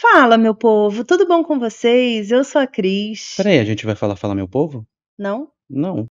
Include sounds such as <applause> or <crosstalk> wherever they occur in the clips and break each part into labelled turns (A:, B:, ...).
A: Fala, meu povo, tudo bom com vocês? Eu sou a Cris. Peraí,
B: a gente vai falar Fala Meu Povo? Não? Não.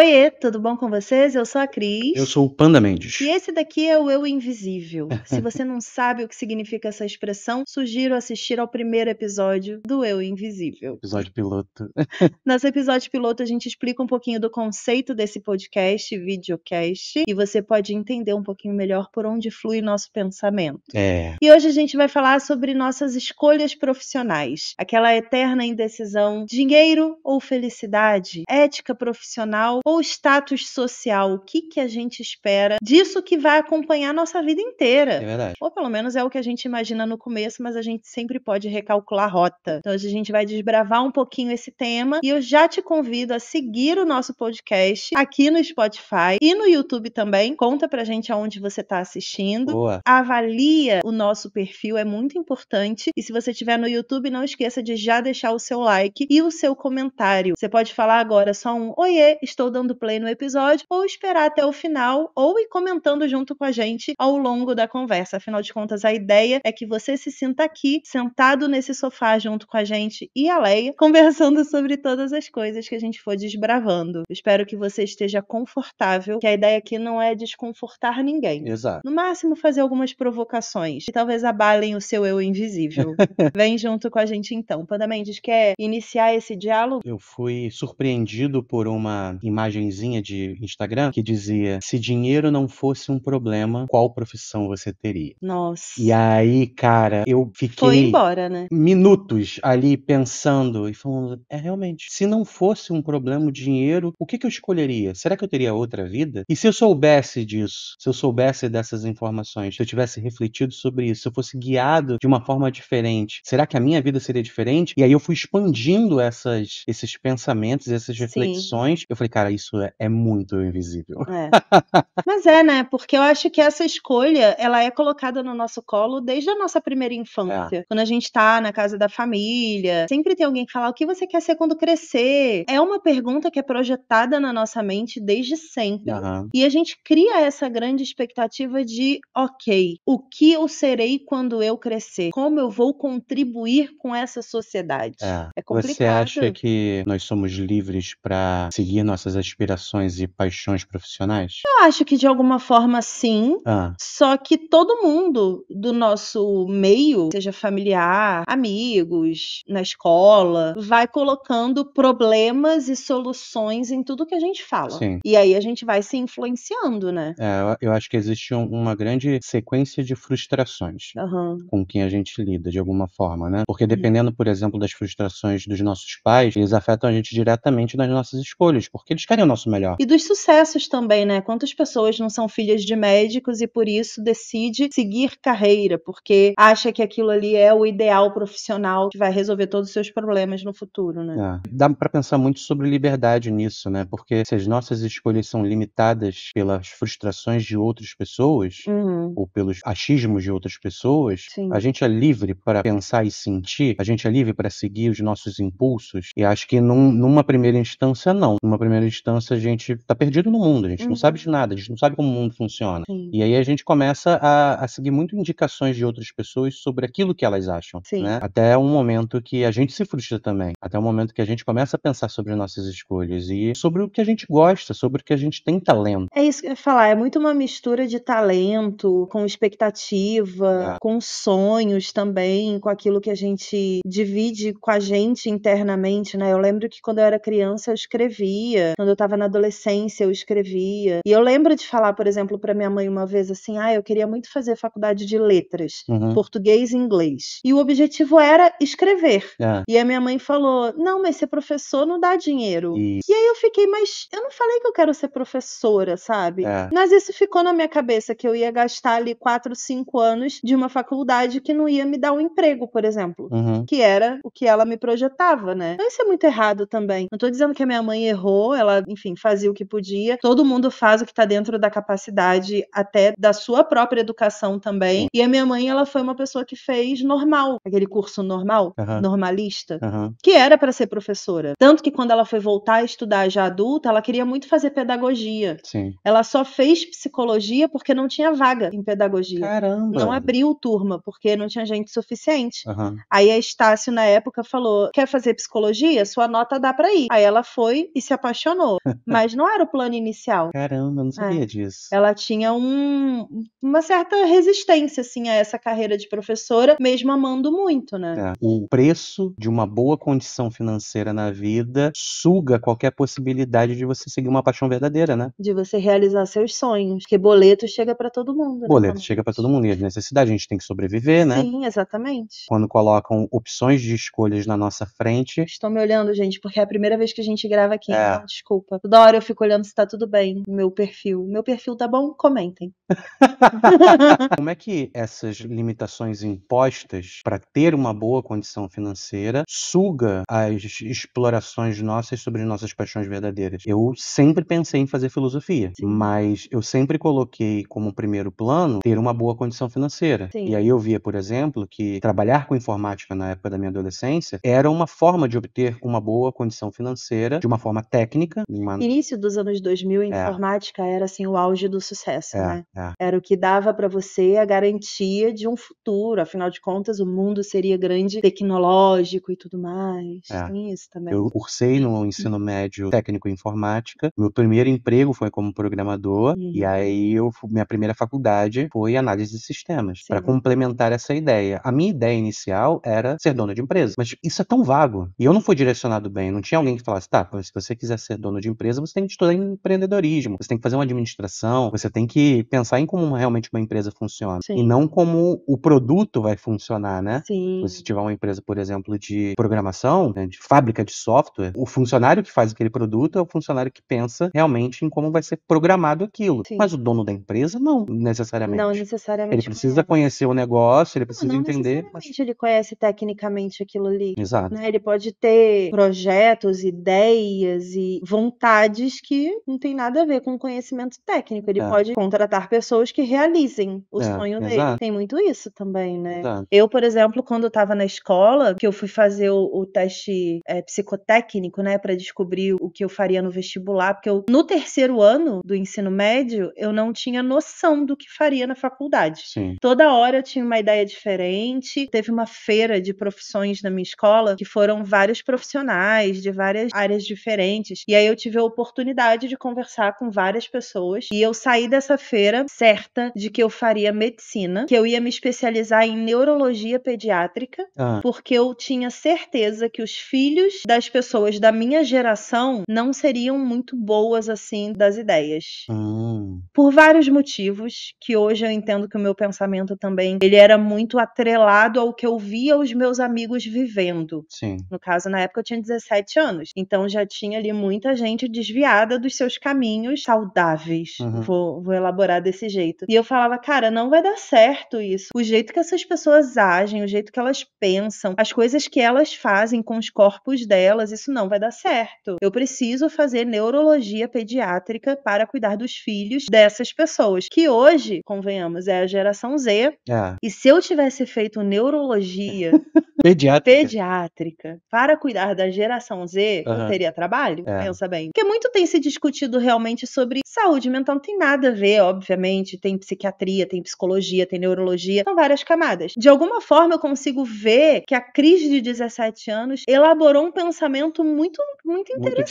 A: Oiê, tudo bom com vocês? Eu sou a Cris.
B: Eu sou o Panda Mendes.
A: E esse daqui é o Eu Invisível. <laughs> Se você não sabe o que significa essa expressão, sugiro assistir ao primeiro episódio do Eu Invisível.
B: Episódio piloto. <laughs>
A: Nesse episódio piloto, a gente explica um pouquinho do conceito desse podcast, videocast, e você pode entender um pouquinho melhor por onde flui nosso pensamento. É. E hoje a gente vai falar sobre nossas escolhas profissionais, aquela eterna indecisão: dinheiro ou felicidade, ética profissional ou status social, o que, que a gente espera disso que vai acompanhar a nossa vida inteira. É verdade. Ou pelo menos é o que a gente imagina no começo, mas a gente sempre pode recalcular a rota. Então hoje a gente vai desbravar um pouquinho esse tema e eu já te convido a seguir o nosso podcast aqui no Spotify e no YouTube também. Conta pra gente aonde você tá assistindo. Boa. Avalia o nosso perfil, é muito importante. E se você estiver no YouTube, não esqueça de já deixar o seu like e o seu comentário. Você pode falar agora só um oiê, estou dando dando play no episódio ou esperar até o final ou ir comentando junto com a gente ao longo da conversa. Afinal de contas, a ideia é que você se sinta aqui, sentado nesse sofá junto com a gente e a Leia, <laughs> conversando sobre todas as coisas que a gente for desbravando. Eu espero que você esteja confortável, que a ideia aqui não é desconfortar ninguém. Exato. No máximo, fazer algumas provocações que talvez abalem o seu eu invisível. <laughs> Vem junto com a gente então. Panda Mendes, quer iniciar esse diálogo?
B: Eu fui surpreendido por uma imagem imagenzinha de Instagram que dizia: se dinheiro não fosse um problema, qual profissão você teria? Nossa. E aí, cara, eu fiquei Foi embora, né? minutos ali pensando e falando: é realmente, se não fosse um problema o dinheiro, o que, que eu escolheria? Será que eu teria outra vida? E se eu soubesse disso, se eu soubesse dessas informações, se eu tivesse refletido sobre isso, se eu fosse guiado de uma forma diferente, será que a minha vida seria diferente? E aí eu fui expandindo essas, esses pensamentos, essas reflexões. Sim. Eu falei, cara, isso é, é muito invisível. É. <laughs> Mas
A: é, né? Porque eu acho que essa escolha, ela é colocada no nosso colo desde a nossa primeira infância. É. Quando a gente tá na casa da família, sempre tem alguém que fala o que você quer ser quando crescer. É uma pergunta que é projetada na nossa mente desde sempre. Uhum. E a gente cria essa grande expectativa de, ok, o que eu serei quando eu crescer? Como eu vou contribuir com essa sociedade? É, é complicado. Você acha
B: que nós somos livres para seguir nossas aspirações e paixões profissionais?
A: Eu acho que de alguma forma sim. Ah. Só que todo mundo do nosso meio, seja familiar, amigos, na escola, vai colocando problemas e soluções em tudo que a gente fala. Sim. E aí a gente vai se influenciando, né?
B: É, eu acho que existe uma grande sequência de frustrações uhum. com quem a gente lida, de alguma forma, né? Porque uhum. dependendo, por exemplo, das frustrações dos nossos pais, eles afetam a gente diretamente nas nossas escolhas, porque eles querem o nosso melhor.
A: E dos sucessos também, né? Quantas pessoas não são filhas de médicos e por isso decide seguir carreira, porque acha que aquilo ali é o ideal profissional que vai resolver todos os seus problemas no futuro, né?
B: É. Dá para pensar muito sobre liberdade nisso, né? Porque se as nossas escolhas são limitadas pelas frustrações de outras pessoas uhum. ou pelos achismos de outras pessoas, Sim. a gente é livre para pensar e sentir, a gente é livre para seguir os nossos impulsos. E acho que num, numa primeira instância, não. Numa primeira distância, a gente tá perdido no mundo, a gente uhum. não sabe de nada, a gente não sabe como o mundo funciona. Sim. E aí a gente começa a, a, seguir muito indicações de outras pessoas sobre aquilo que elas acham. Né? Até um momento que a gente se frustra também. Até um momento que a gente começa a pensar sobre nossas escolhas e sobre o que a gente gosta, sobre o que a gente tem talento.
A: É isso que eu ia falar, é muito uma mistura de talento com expectativa, é. com sonhos também, com aquilo que a gente divide com a gente internamente, né? Eu lembro que quando eu era criança eu escrevia, quando quando eu estava na adolescência, eu escrevia. E eu lembro de falar, por exemplo, para minha mãe uma vez assim: ah, eu queria muito fazer faculdade de letras, uhum. português e inglês. E o objetivo era escrever. É. E a minha mãe falou: não, mas ser professor não dá dinheiro. Isso. E aí eu fiquei, mas eu não falei que eu quero ser professora, sabe? É. Mas isso ficou na minha cabeça, que eu ia gastar ali 4, 5 anos de uma faculdade que não ia me dar um emprego, por exemplo, uhum. que era o que ela me projetava, né? Então isso é muito errado também. Não tô dizendo que a minha mãe errou, ela enfim, fazia o que podia. Todo mundo faz o que está dentro da capacidade, até da sua própria educação também. E a minha mãe, ela foi uma pessoa que fez normal, aquele curso normal, uhum. normalista, uhum. que era para ser professora. Tanto que quando ela foi voltar a estudar já adulta, ela queria muito fazer pedagogia. Sim. Ela só fez psicologia porque não tinha vaga em pedagogia. Caramba! Não abriu turma, porque não tinha gente suficiente. Uhum. Aí a Estácio, na época, falou: quer fazer psicologia? Sua nota dá para ir. Aí ela foi e se apaixonou terminou. Mas não era o plano inicial.
B: Caramba, eu não sabia é. disso.
A: Ela tinha um, uma certa resistência, assim, a essa carreira de professora, mesmo amando muito, né?
B: É. O preço de uma boa condição financeira na vida suga qualquer possibilidade de você seguir uma paixão verdadeira, né?
A: De você realizar seus sonhos. Porque boleto chega para todo mundo. Né?
B: Boleto chega para todo mundo. E a necessidade, a gente tem que sobreviver, né?
A: Sim, exatamente.
B: Quando colocam opções de escolhas na nossa frente. Estão
A: me olhando, gente, porque é a primeira vez que a gente grava aqui. É. Então, desculpa desculpa. Toda hora eu fico olhando se tá tudo bem no meu perfil. Meu perfil tá bom? Comentem.
B: <laughs> Como é que essas limitações impostas para ter uma boa condição financeira suga as explorações nossas sobre nossas paixões verdadeiras? Eu sempre pensei em fazer filosofia, Sim. mas eu sempre coloquei como primeiro plano ter uma boa condição financeira. Sim. E aí eu via, por exemplo, que trabalhar com informática na época da minha adolescência era uma forma de obter uma boa condição financeira de uma forma técnica, uma...
A: Início dos anos 2000, a é. informática era assim o auge do sucesso, é, né? É. Era o que dava para você a garantia de um futuro. Afinal de contas, o mundo seria grande, tecnológico e tudo mais. Tem isso
B: também. Eu cursei no ensino uhum. médio técnico em informática. Meu primeiro emprego foi como programador uhum. e aí uhum. eu minha primeira faculdade foi análise de sistemas para complementar essa ideia. A minha ideia inicial era ser dono de empresa, mas isso é tão vago e eu não fui direcionado bem. Não tinha alguém que falasse, tá, se você quiser ser dono de empresa, você tem que estudar empreendedorismo, você tem que fazer uma administração, você tem que pensar em como realmente uma empresa funciona. Sim. E não como o produto vai funcionar, né? Sim. Se tiver uma empresa, por exemplo, de programação, né, de fábrica de software, o funcionário que faz aquele produto é o funcionário que pensa realmente em como vai ser programado aquilo. Sim. Mas o dono da empresa, não necessariamente.
A: Não necessariamente.
B: Ele precisa conhecer o negócio, ele precisa não, não entender. Mas...
A: Ele conhece tecnicamente aquilo ali. Exato. Né? Ele pode ter projetos, ideias e vontade vontades que não tem nada a ver com conhecimento técnico. Ele é. pode contratar pessoas que realizem o é, sonho exato. dele. Tem muito isso também, né? Exato. Eu, por exemplo, quando eu tava na escola, que eu fui fazer o, o teste é, psicotécnico, né, para descobrir o que eu faria no vestibular, porque eu, no terceiro ano do ensino médio, eu não tinha noção do que faria na faculdade. Sim. Toda hora eu tinha uma ideia diferente. Teve uma feira de profissões na minha escola que foram vários profissionais de várias áreas diferentes. E aí eu tive a oportunidade de conversar com várias pessoas e eu saí dessa feira certa de que eu faria medicina, que eu ia me especializar em neurologia pediátrica, ah. porque eu tinha certeza que os filhos das pessoas da minha geração não seriam muito boas assim das ideias. Ah. Por vários motivos, que hoje eu entendo que o meu pensamento também, ele era muito atrelado ao que eu via os meus amigos vivendo. Sim. No caso, na época eu tinha 17 anos, então já tinha ali muita gente desviada dos seus caminhos saudáveis. Uhum. Vou, vou elaborar desse jeito. E eu falava, cara, não vai dar certo isso. O jeito que essas pessoas agem, o jeito que elas pensam, as coisas que elas fazem com os corpos delas, isso não vai dar certo. Eu preciso fazer neurologia pediátrica para cuidar dos filhos dessas pessoas, que hoje, convenhamos, é a geração Z. É. E se eu tivesse feito neurologia <laughs> pediátrica. pediátrica para cuidar da geração Z, uhum. eu teria trabalho? É. Pensa também. Porque muito tem se discutido realmente sobre saúde mental, não tem nada a ver, obviamente. Tem psiquiatria, tem psicologia, tem neurologia, são várias camadas. De alguma forma, eu consigo ver que a crise de 17 anos elaborou um pensamento muito,
B: muito interessante. Muito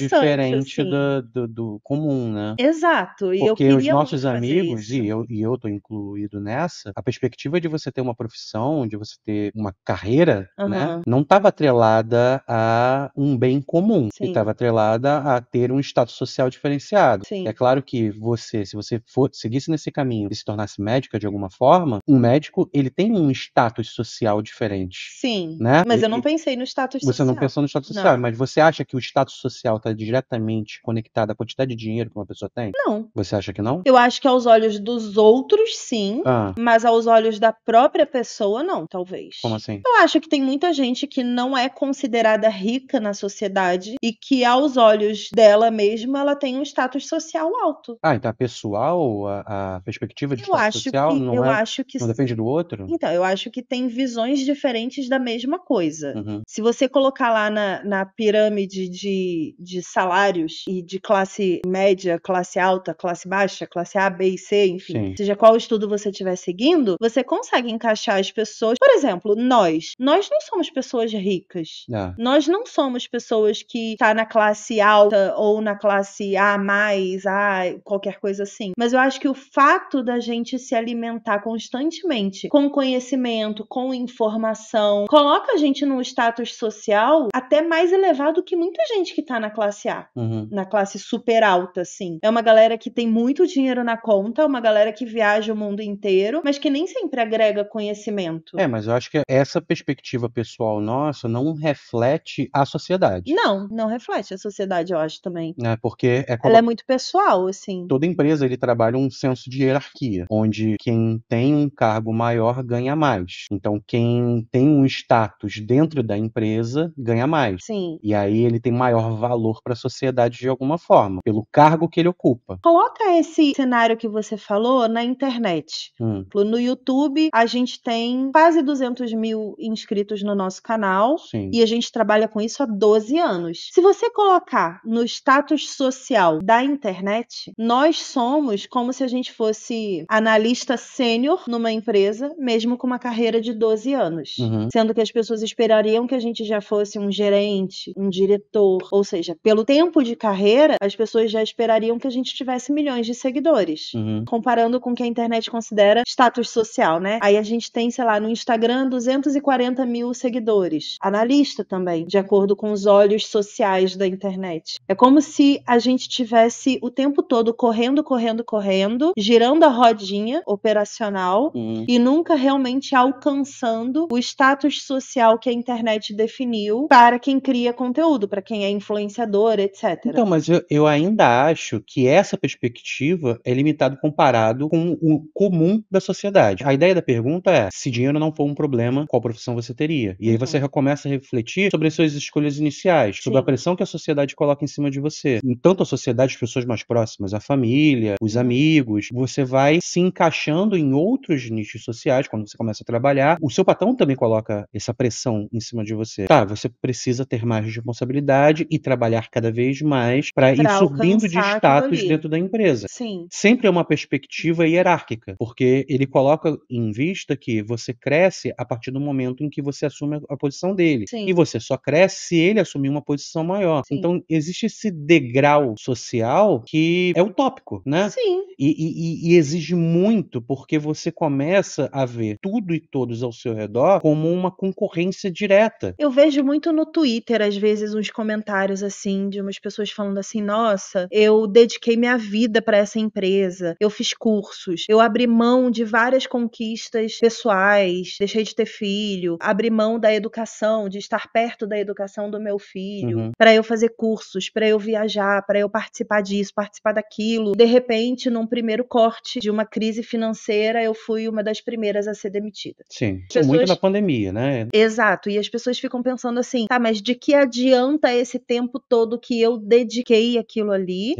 B: diferente assim. do, do, do, comum, né?
A: Exato. E Porque os
B: nossos amigos, e eu, e eu tô incluído nessa, a perspectiva de você ter uma profissão, de você ter uma carreira, uhum. né? Não estava atrelada a um bem comum. Sim. E estava atrelada a ter um status social diferenciado. Sim. É claro que você, se você for, seguisse nesse caminho e se tornasse médica de alguma forma, um médico, ele tem um status social diferente.
A: Sim. Né? Mas eu não pensei no status social. Você não pensou no status não. social,
B: mas você acha que o status social está diretamente conectado à quantidade de dinheiro que uma pessoa tem? Não. Você acha que não?
A: Eu acho que aos olhos dos outros, sim. Ah. Mas aos olhos da própria pessoa, não, talvez. Como assim? Eu acho que tem muita gente que não é considerada rica na sociedade e que aos olhos dela mesma, ela tem um status social alto.
B: Ah, então a é pessoal, a, a perspectiva de eu status social que, não, é, que, não depende do outro?
A: Então, eu acho que tem visões diferentes da mesma coisa. Uhum. Se você colocar lá na, na pirâmide de, de salários e de classe média, classe alta, classe baixa, classe A, B e C, enfim, Sim. seja qual estudo você estiver seguindo, você consegue encaixar as pessoas. Por exemplo, nós. Nós não somos pessoas ricas. Ah. Nós não somos pessoas que tá na classe alta ou na classe A, mais, A, qualquer coisa assim. Mas eu acho que o fato da gente se alimentar constantemente com conhecimento, com informação, coloca a gente num status social até mais elevado que muita gente que tá na classe A, uhum. na classe super alta, assim. É uma galera que tem muito dinheiro na conta, uma galera que viaja o mundo inteiro, mas que nem sempre agrega conhecimento.
B: É, mas eu acho que essa perspectiva pessoal nossa não reflete a sociedade.
A: Não, não reflete a sociedade, eu acho acho também.
B: É, porque é como... Ela é
A: muito pessoal, assim.
B: Toda empresa ele trabalha um senso de hierarquia, onde quem tem um cargo maior ganha mais. Então, quem tem um status dentro da empresa ganha mais. Sim. E aí ele tem maior valor para a sociedade de alguma forma, pelo cargo que ele ocupa.
A: Coloca esse cenário que você falou na internet. Hum. No YouTube, a gente tem quase 200 mil inscritos no nosso canal. Sim. E a gente trabalha com isso há 12 anos. Se você colocar no status social da internet, nós somos como se a gente fosse analista sênior numa empresa, mesmo com uma carreira de 12 anos. Uhum. Sendo que as pessoas esperariam que a gente já fosse um gerente, um diretor. Ou seja, pelo tempo de carreira, as pessoas já esperariam que a gente tivesse milhões de seguidores. Uhum. Comparando com o que a internet considera status social, né? Aí a gente tem, sei lá, no Instagram 240 mil seguidores. Analista também, de acordo com os olhos sociais da internet. É como se a gente tivesse o tempo todo correndo, correndo, correndo, girando a rodinha operacional e nunca realmente alcançando o status social que a internet definiu para quem cria conteúdo, para quem é influenciador, etc.
B: Então, mas eu, eu ainda acho que essa perspectiva é limitada comparado com o comum da sociedade. A ideia da pergunta é: se dinheiro não for um problema, qual profissão você teria? E aí você uhum. começa a refletir sobre as suas escolhas iniciais, sobre Sim. a pressão que a sociedade coloca em cima de você. Em tanto a sociedade, as pessoas mais próximas, a família, os amigos, você vai se encaixando em outros nichos sociais quando você começa a trabalhar. O seu patrão também coloca essa pressão em cima de você. Tá, você precisa ter mais responsabilidade e trabalhar cada vez mais para ir subindo de status dentro da empresa. Sim. Sempre é uma perspectiva hierárquica, porque ele coloca em vista que você cresce a partir do momento em que você assume a posição dele. Sim. E você só cresce se ele assumir uma posição maior. Sim. Então, existe esse degrau social que é utópico, né? Sim. E, e, e, exige muito, porque você começa a ver tudo e todos ao seu redor como uma concorrência direta.
A: Eu vejo muito no Twitter, às vezes, uns comentários assim, de umas pessoas falando assim: nossa, eu dediquei minha vida para essa empresa, eu fiz cursos, eu abri mão de várias conquistas pessoais, deixei de ter filho, abri mão da educação, de estar perto da educação do meu filho, uhum. para eu fazer cursos, para eu viajar, para eu participar disso, participar daquilo. De repente, num primeiro corte de uma crise financeira, eu fui uma das primeiras a ser demitida.
B: Sim, pessoas... muito na pandemia, né?
A: Exato, e as pessoas ficam pensando assim, tá, mas de que adianta esse tempo todo que eu dediquei aquilo ali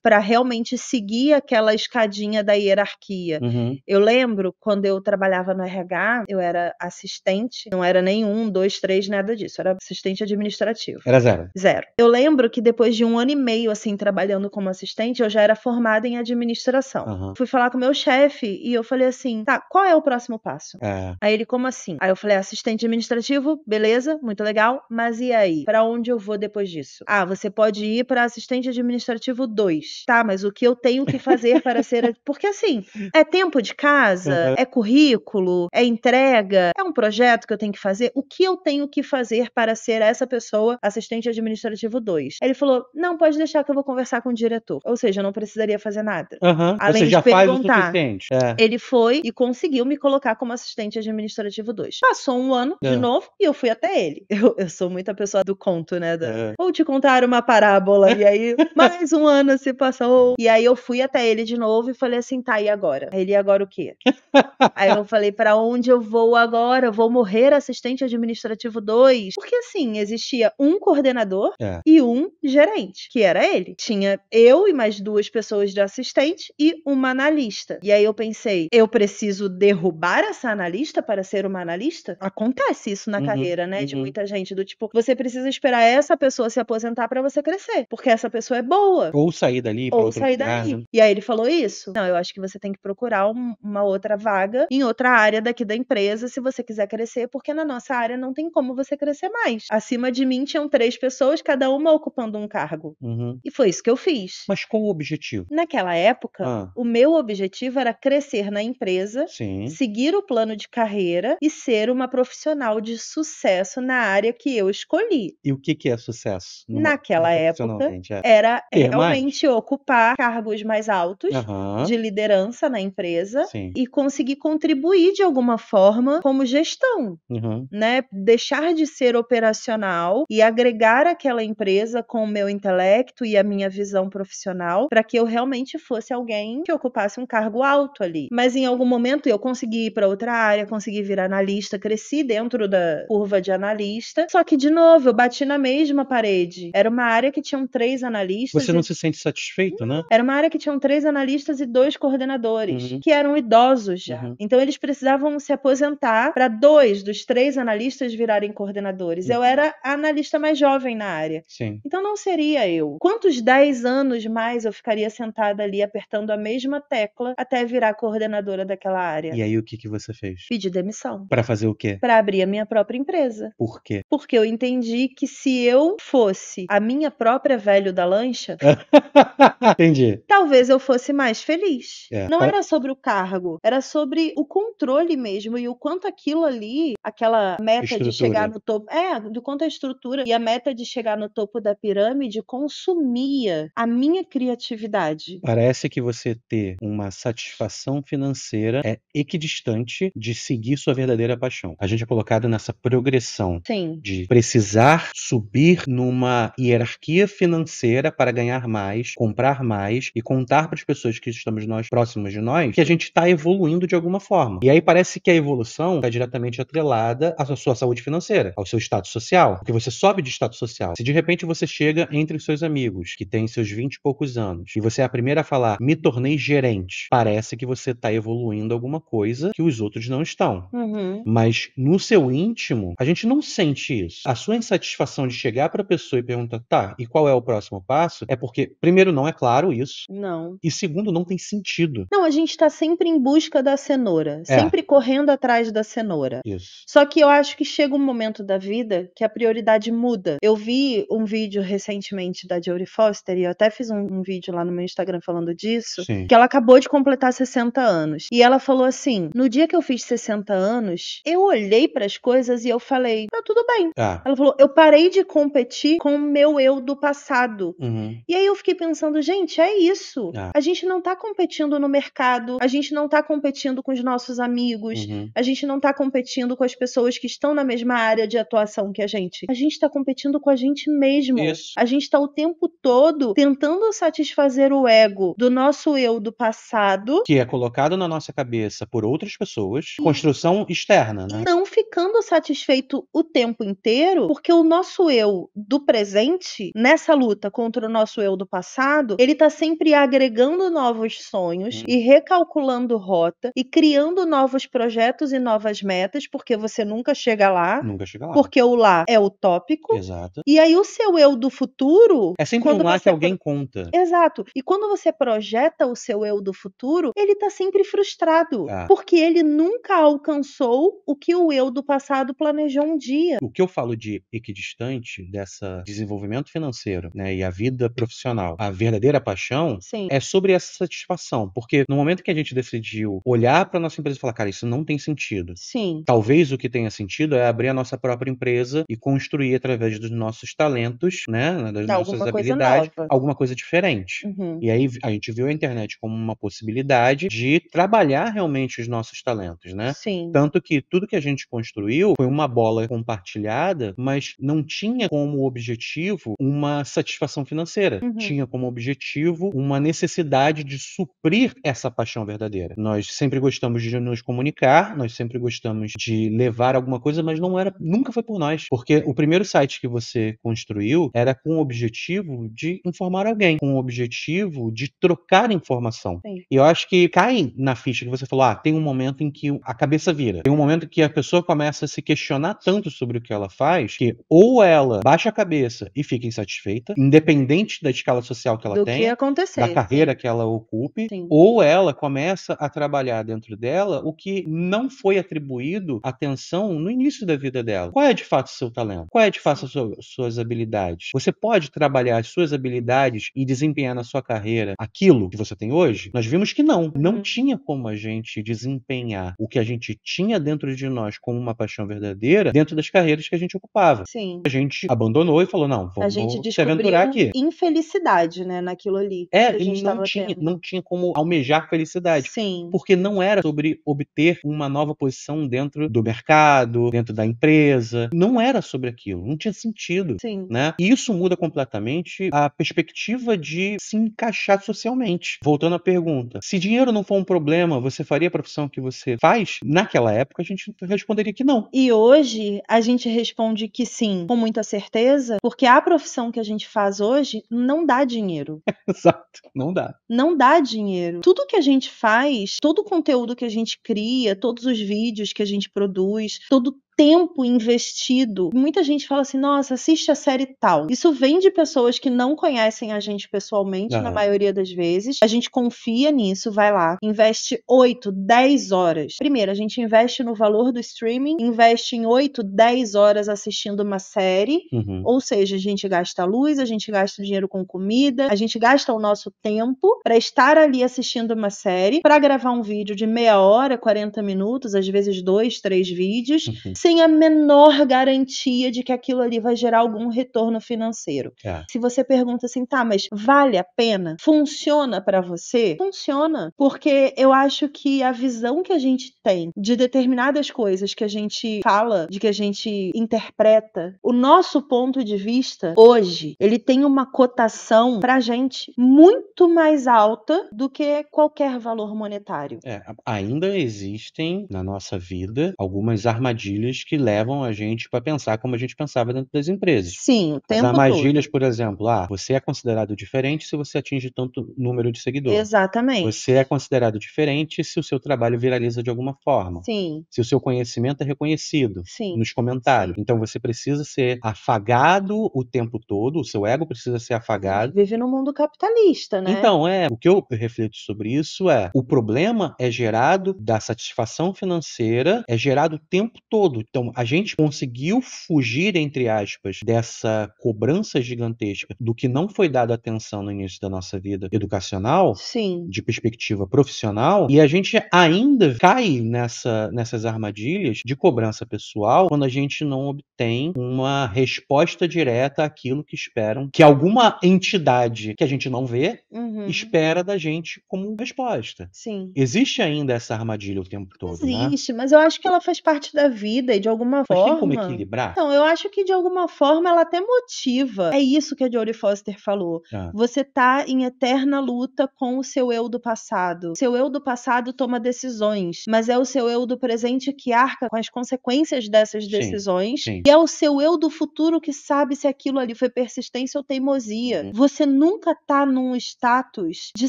A: para realmente seguir aquela escadinha da hierarquia? Uhum. Eu lembro quando eu trabalhava no RH, eu era assistente, não era nenhum, dois, três, nada disso, era assistente administrativo. Era zero. Zero. Eu lembro que depois depois de um ano e meio, assim, trabalhando como assistente, eu já era formada em administração. Uhum. Fui falar com meu chefe e eu falei assim: tá, qual é o próximo passo? É. Aí ele, como assim? Aí eu falei: assistente administrativo, beleza, muito legal, mas e aí? Para onde eu vou depois disso? Ah, você pode ir para assistente administrativo 2. Tá, mas o que eu tenho que fazer para ser. <laughs> Porque assim, é tempo de casa, uhum. é currículo, é entrega, é um projeto que eu tenho que fazer. O que eu tenho que fazer para ser essa pessoa assistente administrativo 2? Ele falou: falou: não, pode deixar que eu vou conversar com o diretor. Ou seja, eu não precisaria fazer nada.
B: Uhum. Além Você de já perguntar. Faz o suficiente. É.
A: Ele foi e conseguiu me colocar como assistente administrativo 2. Passou um ano é. de novo e eu fui até ele. <laughs> Eu, eu sou muita pessoa do conto, né? Da... É. Vou te contar uma parábola. E aí, <laughs> mais um ano se passou. E aí eu fui até ele de novo e falei assim: tá, e agora? ele, e agora o quê? <laughs> aí eu falei: para onde eu vou agora? Eu vou morrer assistente administrativo 2? Porque assim, existia um coordenador é. e um gerente que era ele. Tinha eu e mais duas pessoas de assistente e uma analista. E aí eu pensei, eu preciso derrubar essa analista para ser uma analista? Acontece isso na uhum, carreira, né? Uhum. De muita gente, do tipo, você precisa esperar essa pessoa se aposentar para você crescer, porque essa pessoa é boa.
B: Ou sair dali, ou sair lugar, dali. Né?
A: E aí ele falou isso. Não, eu acho que você tem que procurar um, uma outra vaga em outra área daqui da empresa se você quiser crescer, porque na nossa área não tem como você crescer mais. Acima de mim tinham três pessoas, cada uma ocupando um cargo. Uhum. E foi isso que eu fiz. Mas qual o objetivo? Naquela época, ah. o meu objetivo era crescer na empresa, Sim. seguir o plano de carreira e ser uma profissional de sucesso na área que eu escolhi.
B: E o que, que é sucesso? Numa,
A: Naquela numa época, é. era Ter realmente mais? ocupar cargos mais altos
B: uhum. de
A: liderança na empresa Sim. e conseguir contribuir de alguma forma como gestão, uhum. né? Deixar de ser operacional e agregar aquela empresa com o meu meu intelecto e a minha visão profissional para que eu realmente fosse alguém que ocupasse um cargo alto ali. Mas em algum momento eu consegui ir para outra área, consegui virar analista, cresci dentro da curva de analista. Só que, de novo, eu bati na mesma parede. Era uma área que tinham três analistas. Você não e...
B: se sente satisfeito, né?
A: Era uma área que tinham três analistas e dois coordenadores, uhum. que eram idosos já. Uhum. Então eles precisavam se aposentar para dois dos três analistas virarem coordenadores. Uhum. Eu era a analista mais jovem na área. Sim. Então não sei seria eu? Quantos 10 anos mais eu ficaria sentada ali apertando a mesma tecla até virar coordenadora daquela área?
B: E aí o que, que você fez?
A: Pedi demissão.
B: Para fazer o quê?
A: Para abrir a minha própria empresa. Por quê? Porque eu entendi que se eu fosse a minha própria velho da lancha, <laughs> entendi. Talvez eu fosse mais feliz. É. Não tá. era sobre o cargo, era sobre o controle mesmo e o quanto aquilo ali, aquela meta estrutura. de chegar no topo, é, do quanto a estrutura e a meta de chegar no topo da pirâmide Remedy consumia a minha criatividade.
B: Parece que você ter uma satisfação financeira é equidistante de seguir sua verdadeira paixão. A gente é colocado nessa progressão Sim. de precisar subir numa hierarquia financeira para ganhar mais, comprar mais e contar para as pessoas que estamos nós próximos de nós que a gente está evoluindo de alguma forma. E aí parece que a evolução está diretamente atrelada à sua saúde financeira, ao seu status social, porque você sobe de status social. Se de repente você chega entre os seus amigos, que têm seus vinte e poucos anos, e você é a primeira a falar, me tornei gerente, parece que você está evoluindo alguma coisa que os outros não estão. Uhum. Mas no seu íntimo, a gente não sente isso. A sua insatisfação de chegar para a pessoa e perguntar, tá, e qual é o próximo passo? É porque, primeiro, não é claro isso. Não. E segundo, não tem sentido.
A: Não, a gente está sempre em busca da cenoura, é. sempre correndo atrás da cenoura. Isso. Só que eu acho que chega um momento da vida que a prioridade muda. Eu vi um vídeo recente recentemente da Jodie Foster, e eu até fiz um, um vídeo lá no meu Instagram falando disso, Sim. que ela acabou de completar 60 anos. E ela falou assim: no dia que eu fiz 60 anos, eu olhei para as coisas e eu falei: tá tudo bem. Ah. Ela falou: eu parei de competir com o meu eu do passado. Uhum. E aí eu fiquei pensando: gente, é isso. Ah. A gente não tá competindo no mercado, a gente não tá competindo com os nossos amigos, uhum. a gente não tá competindo com as pessoas que estão na mesma área de atuação que a gente. A gente tá competindo com a gente mesmo. Isso. A a gente está o tempo todo tentando satisfazer o ego do nosso eu do passado.
B: Que é colocado na nossa cabeça por outras pessoas. Construção externa, né?
A: Não ficando satisfeito o tempo inteiro, porque o nosso eu do presente, nessa luta contra o nosso eu do passado, ele está sempre agregando novos sonhos hum. e recalculando rota e criando novos projetos e novas metas, porque você nunca chega lá. Nunca chega lá. Porque o lá é utópico. Exato. E aí o seu eu do futuro futuro. É sempre um lá que alguém conta. Exato. E quando você projeta o seu eu do futuro, ele tá sempre frustrado. Ah. Porque ele nunca alcançou o que o eu do passado planejou um dia.
B: O que eu falo de equidistante dessa desenvolvimento financeiro né, e a vida profissional, a verdadeira paixão, Sim. é sobre essa satisfação. Porque no momento que a gente decidiu olhar para nossa empresa e falar, cara, isso não tem sentido. Sim. Talvez o que tenha sentido é abrir a nossa própria empresa e construir através dos nossos talentos, né? né, das Dá nossas habilidades, alguma coisa diferente. Uhum. E aí a gente viu a internet como uma possibilidade de trabalhar realmente os nossos talentos, né? Sim. Tanto que tudo que a gente construiu foi uma bola compartilhada, mas não tinha como objetivo uma satisfação financeira. Uhum. Tinha como objetivo uma necessidade de suprir essa paixão verdadeira. Nós sempre gostamos de nos comunicar, nós sempre gostamos de levar alguma coisa, mas não era, nunca foi por nós, porque o primeiro site que você construiu era com com o objetivo de informar alguém, com o objetivo de trocar informação. Sim. E eu acho que cai na ficha que você falou, ah, tem um momento em que a cabeça vira. Tem um momento que a pessoa começa a se questionar tanto sobre o que ela faz, que ou ela baixa a cabeça e fica insatisfeita, independente da escala social que ela Do tem,
A: que da
B: carreira que ela ocupe, Sim. ou ela começa a trabalhar dentro dela o que não foi atribuído atenção no início da vida dela. Qual é de fato seu talento? Qual é de fato as suas habilidades? Você pode trabalhar as suas habilidades e desempenhar na sua carreira aquilo que você tem hoje? Nós vimos que não. Não uhum. tinha como a gente desempenhar o que a gente tinha dentro de nós como uma paixão verdadeira dentro das carreiras que a gente ocupava. Sim. A gente abandonou e falou: não, vamos a gente se aventurar aqui.
A: Infelicidade, né, naquilo ali. É, a gente não
B: tinha, não tinha como almejar felicidade. Sim. Porque não era sobre obter uma nova posição dentro do mercado, dentro da empresa. Não era sobre aquilo. Não tinha sentido. Sim. Né? E isso muda muda completamente a perspectiva de se encaixar socialmente. Voltando à pergunta, se dinheiro não for um problema, você faria a profissão que você faz? Naquela época a gente responderia que não. E hoje a gente
A: responde que sim, com muita certeza, porque a profissão que a gente faz hoje não dá dinheiro. <laughs>
B: Exato, não dá.
A: Não dá dinheiro. Tudo que a gente faz, todo o conteúdo que a gente cria, todos os vídeos que a gente produz, todo tempo investido. Muita gente fala assim: nossa, assiste a série tal. Isso vem de pessoas que não conhecem a gente pessoalmente, na maioria das vezes. A gente confia nisso, vai lá, investe 8, 10 horas. Primeiro, a gente investe no valor do streaming, investe em 8, 10 horas assistindo uma série. Uhum. Ou seja, a gente gasta luz, a gente gasta dinheiro com comida, a gente gasta o nosso tempo para estar ali assistindo uma série, para gravar um vídeo de meia hora, 40 minutos, às vezes dois, três vídeos. Uhum sem a menor garantia de que aquilo ali vai gerar algum retorno financeiro. É. Se você pergunta assim, tá, mas vale a pena? Funciona para você? Funciona, porque eu acho que a visão que a gente tem de determinadas coisas que a gente fala, de que a gente interpreta, o nosso ponto de vista hoje, ele tem uma cotação pra gente muito mais alta do que qualquer valor monetário.
B: É, ainda existem na nossa vida algumas armadilhas armadilhas que levam a gente para pensar como a gente pensava dentro das empresas.
A: Sim, o tempo As armadilhas,
B: todo. por exemplo, ah, você é considerado diferente se você atinge tanto número de seguidores. Exatamente. Você é considerado diferente se o seu trabalho viraliza de alguma forma. Sim. Se o seu conhecimento é reconhecido Sim. nos comentários. Sim. Então você precisa ser afagado o tempo todo, o seu ego precisa ser afagado. Vive no mundo capitalista, né? Então, é, o que eu reflito sobre isso é, o problema é gerado da satisfação financeira, é gerado o tempo todo, então, a gente conseguiu fugir, entre aspas, dessa cobrança gigantesca do que não foi dado atenção no início da nossa vida educacional, Sim. de perspectiva profissional, e a gente ainda cai nessa, nessas armadilhas de cobrança pessoal quando a gente não obtém uma resposta direta àquilo que esperam, que alguma entidade que a gente não vê uhum. espera da gente como resposta. Sim. Existe ainda essa armadilha o tempo todo. Né? Existe,
A: né? mas eu acho que ela faz parte da vida sei, de alguma Mas forma. Tem como equilibrar? Então, eu acho que de alguma forma ela até motiva. É isso que a Jodie Foster falou. Ah. Você tá em eterna luta com o seu eu do passado. seu eu do passado toma decisões, mas é o seu eu do presente que arca com as consequências dessas decisões. Sim, sim. E é o seu eu do futuro que sabe se aquilo ali foi persistência ou teimosia. Uhum. Você nunca tá num status de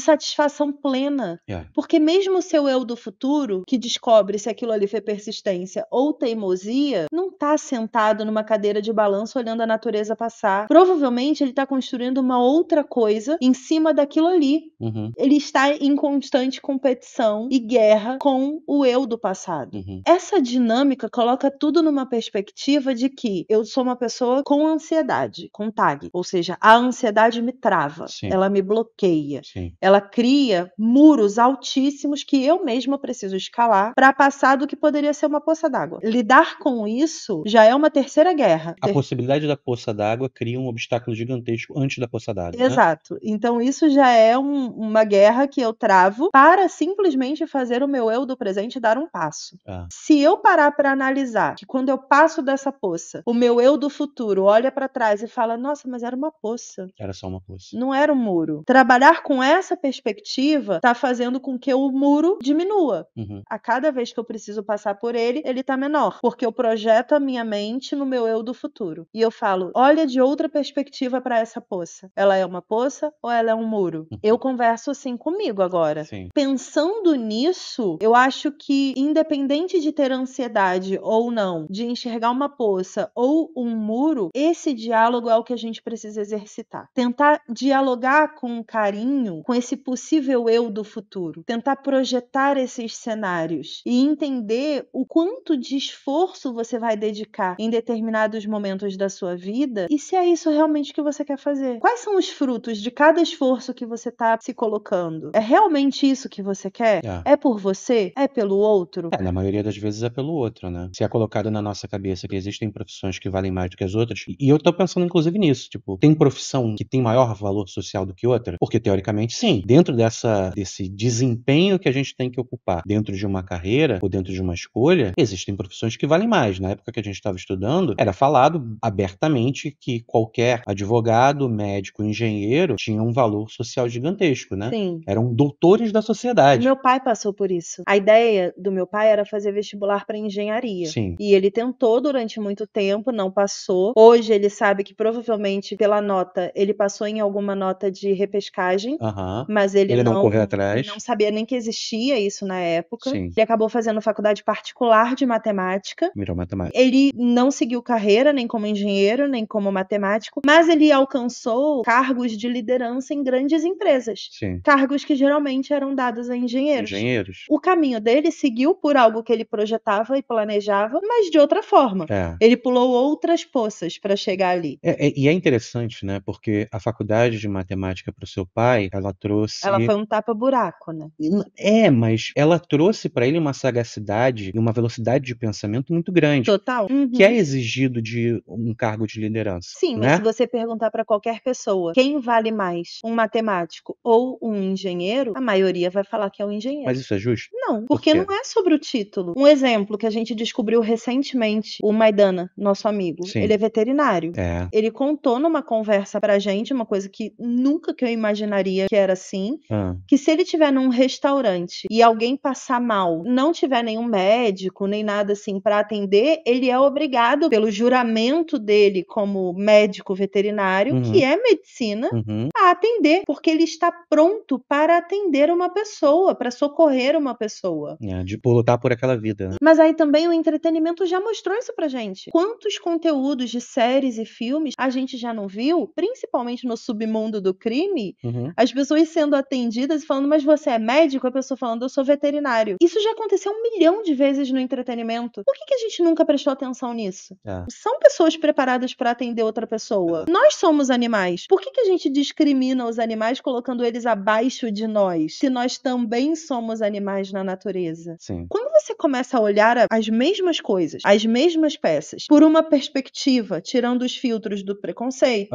A: satisfação plena. Yeah. É. Porque mesmo o seu eu do futuro, que descobre se aquilo ali foi persistência ou teimosia, teimosia, não está sentado numa cadeira de balanço olhando a natureza passar. Provavelmente ele está construindo uma outra coisa em cima daquilo ali. Uhum. Ele está em constante competição e guerra com o eu do passado. Uhum. Essa dinâmica coloca tudo numa perspectiva de que eu sou uma pessoa com ansiedade, com tag, ou seja, a ansiedade me trava, Sim. ela me bloqueia, Sim. ela cria muros altíssimos que eu mesma preciso escalar para passar do que poderia ser uma poça d'água. Lidar lidar com isso já é uma terceira guerra.
B: A Ter... possibilidade da poça d'água cria um obstáculo gigantesco antes da poça d'água. Né? Exato.
A: Né? Então isso já é um, uma guerra que eu travo para simplesmente fazer o meu eu do presente dar um passo. Ah. Se eu parar para analisar que quando eu passo dessa poça, o meu eu do futuro olha para trás e fala: nossa, mas era uma poça.
B: Era só uma poça.
A: Não era um muro. Trabalhar com essa perspectiva está fazendo com que o muro diminua. Uhum. A cada vez que eu preciso passar por ele, ele tá menor porque eu projeto a minha mente no meu eu do futuro. E eu falo: olha de outra perspectiva para essa poça. Ela é uma poça ou ela é um muro? Uhum. Eu converso assim comigo agora. Sim. Pensando nisso, eu acho que, independente de ter ansiedade ou não, de enxergar uma poça ou um muro, esse diálogo é o que a gente precisa exercitar. Tentar dialogar com carinho com esse possível eu do futuro. Tentar projetar esses cenários e entender o quanto de esforço esforço você vai dedicar em determinados momentos da sua vida e se é isso realmente que você quer fazer. Quais são os frutos de cada esforço que você está se colocando? É realmente isso que você quer? É, é por você? É pelo outro? É,
B: na maioria das vezes é pelo outro, né? Se é colocado na nossa cabeça que existem profissões que valem mais do que as outras, e eu tô pensando inclusive nisso, tipo, tem profissão que tem maior valor social do que outra? Porque teoricamente sim, dentro dessa desse desempenho que a gente tem que ocupar dentro de uma carreira ou dentro de uma escolha, existem profissões que vale mais. Na época que a gente estava estudando, era falado abertamente que qualquer advogado, médico, engenheiro tinha um valor social gigantesco, né? Sim. Eram doutores da sociedade.
A: Meu pai passou por isso. A ideia do meu pai era fazer vestibular para engenharia. Sim. E ele tentou durante muito tempo, não passou. Hoje ele sabe que provavelmente pela nota, ele passou em alguma nota de repescagem, uhum. mas ele, ele não, não correu atrás. Não sabia nem que existia isso na época. Sim. Ele acabou fazendo faculdade particular de matemática matemática.
B: Virou matemática.
A: Ele não seguiu carreira nem como engenheiro, nem como matemático, mas ele alcançou cargos de liderança em grandes empresas. Sim. Cargos que geralmente eram dados a engenheiros. Engenheiros. O caminho dele seguiu por algo que ele projetava e planejava, mas de outra forma. É. Ele pulou outras poças para chegar ali.
B: É, é, e é interessante, né? Porque a faculdade de matemática para o seu pai, ela trouxe. Ela foi
A: um tapa-buraco, né?
B: É, mas ela trouxe para ele uma sagacidade e uma velocidade de pensamento muito grande. Total. Uhum. Que é uhum. exigido de um cargo de liderança. Sim, né? mas se
A: você perguntar para qualquer pessoa quem vale mais, um matemático ou um engenheiro, a maioria vai falar que é um engenheiro. Mas isso
B: é justo? Não, porque Por não
A: é sobre o título. Um exemplo que a gente descobriu recentemente, o Maidana, nosso amigo, Sim. ele é veterinário. É. Ele contou numa conversa pra gente uma coisa que nunca que eu imaginaria que era assim, ah. que se ele tiver num restaurante e alguém passar mal, não tiver nenhum médico, nem nada assim para para atender, ele é obrigado pelo juramento dele como médico veterinário, uhum. que é medicina, uhum. a atender, porque ele está pronto para atender uma pessoa, para socorrer uma pessoa.
B: É, de lutar por aquela vida. Né?
A: Mas aí também o entretenimento já mostrou isso pra gente. Quantos conteúdos de séries e filmes a gente já não viu, principalmente no submundo do crime, uhum. as pessoas sendo atendidas e falando, mas você é médico? A pessoa falando, eu sou veterinário. Isso já aconteceu um milhão de vezes no entretenimento. Por que, que a gente nunca prestou atenção nisso? É. São pessoas preparadas para atender outra pessoa. É. Nós somos animais. Por que, que a gente discrimina os animais colocando eles abaixo de nós, se nós também somos animais na natureza? Sim. Quando você começa a olhar as mesmas coisas, as mesmas peças, por uma perspectiva, tirando os filtros do preconceito,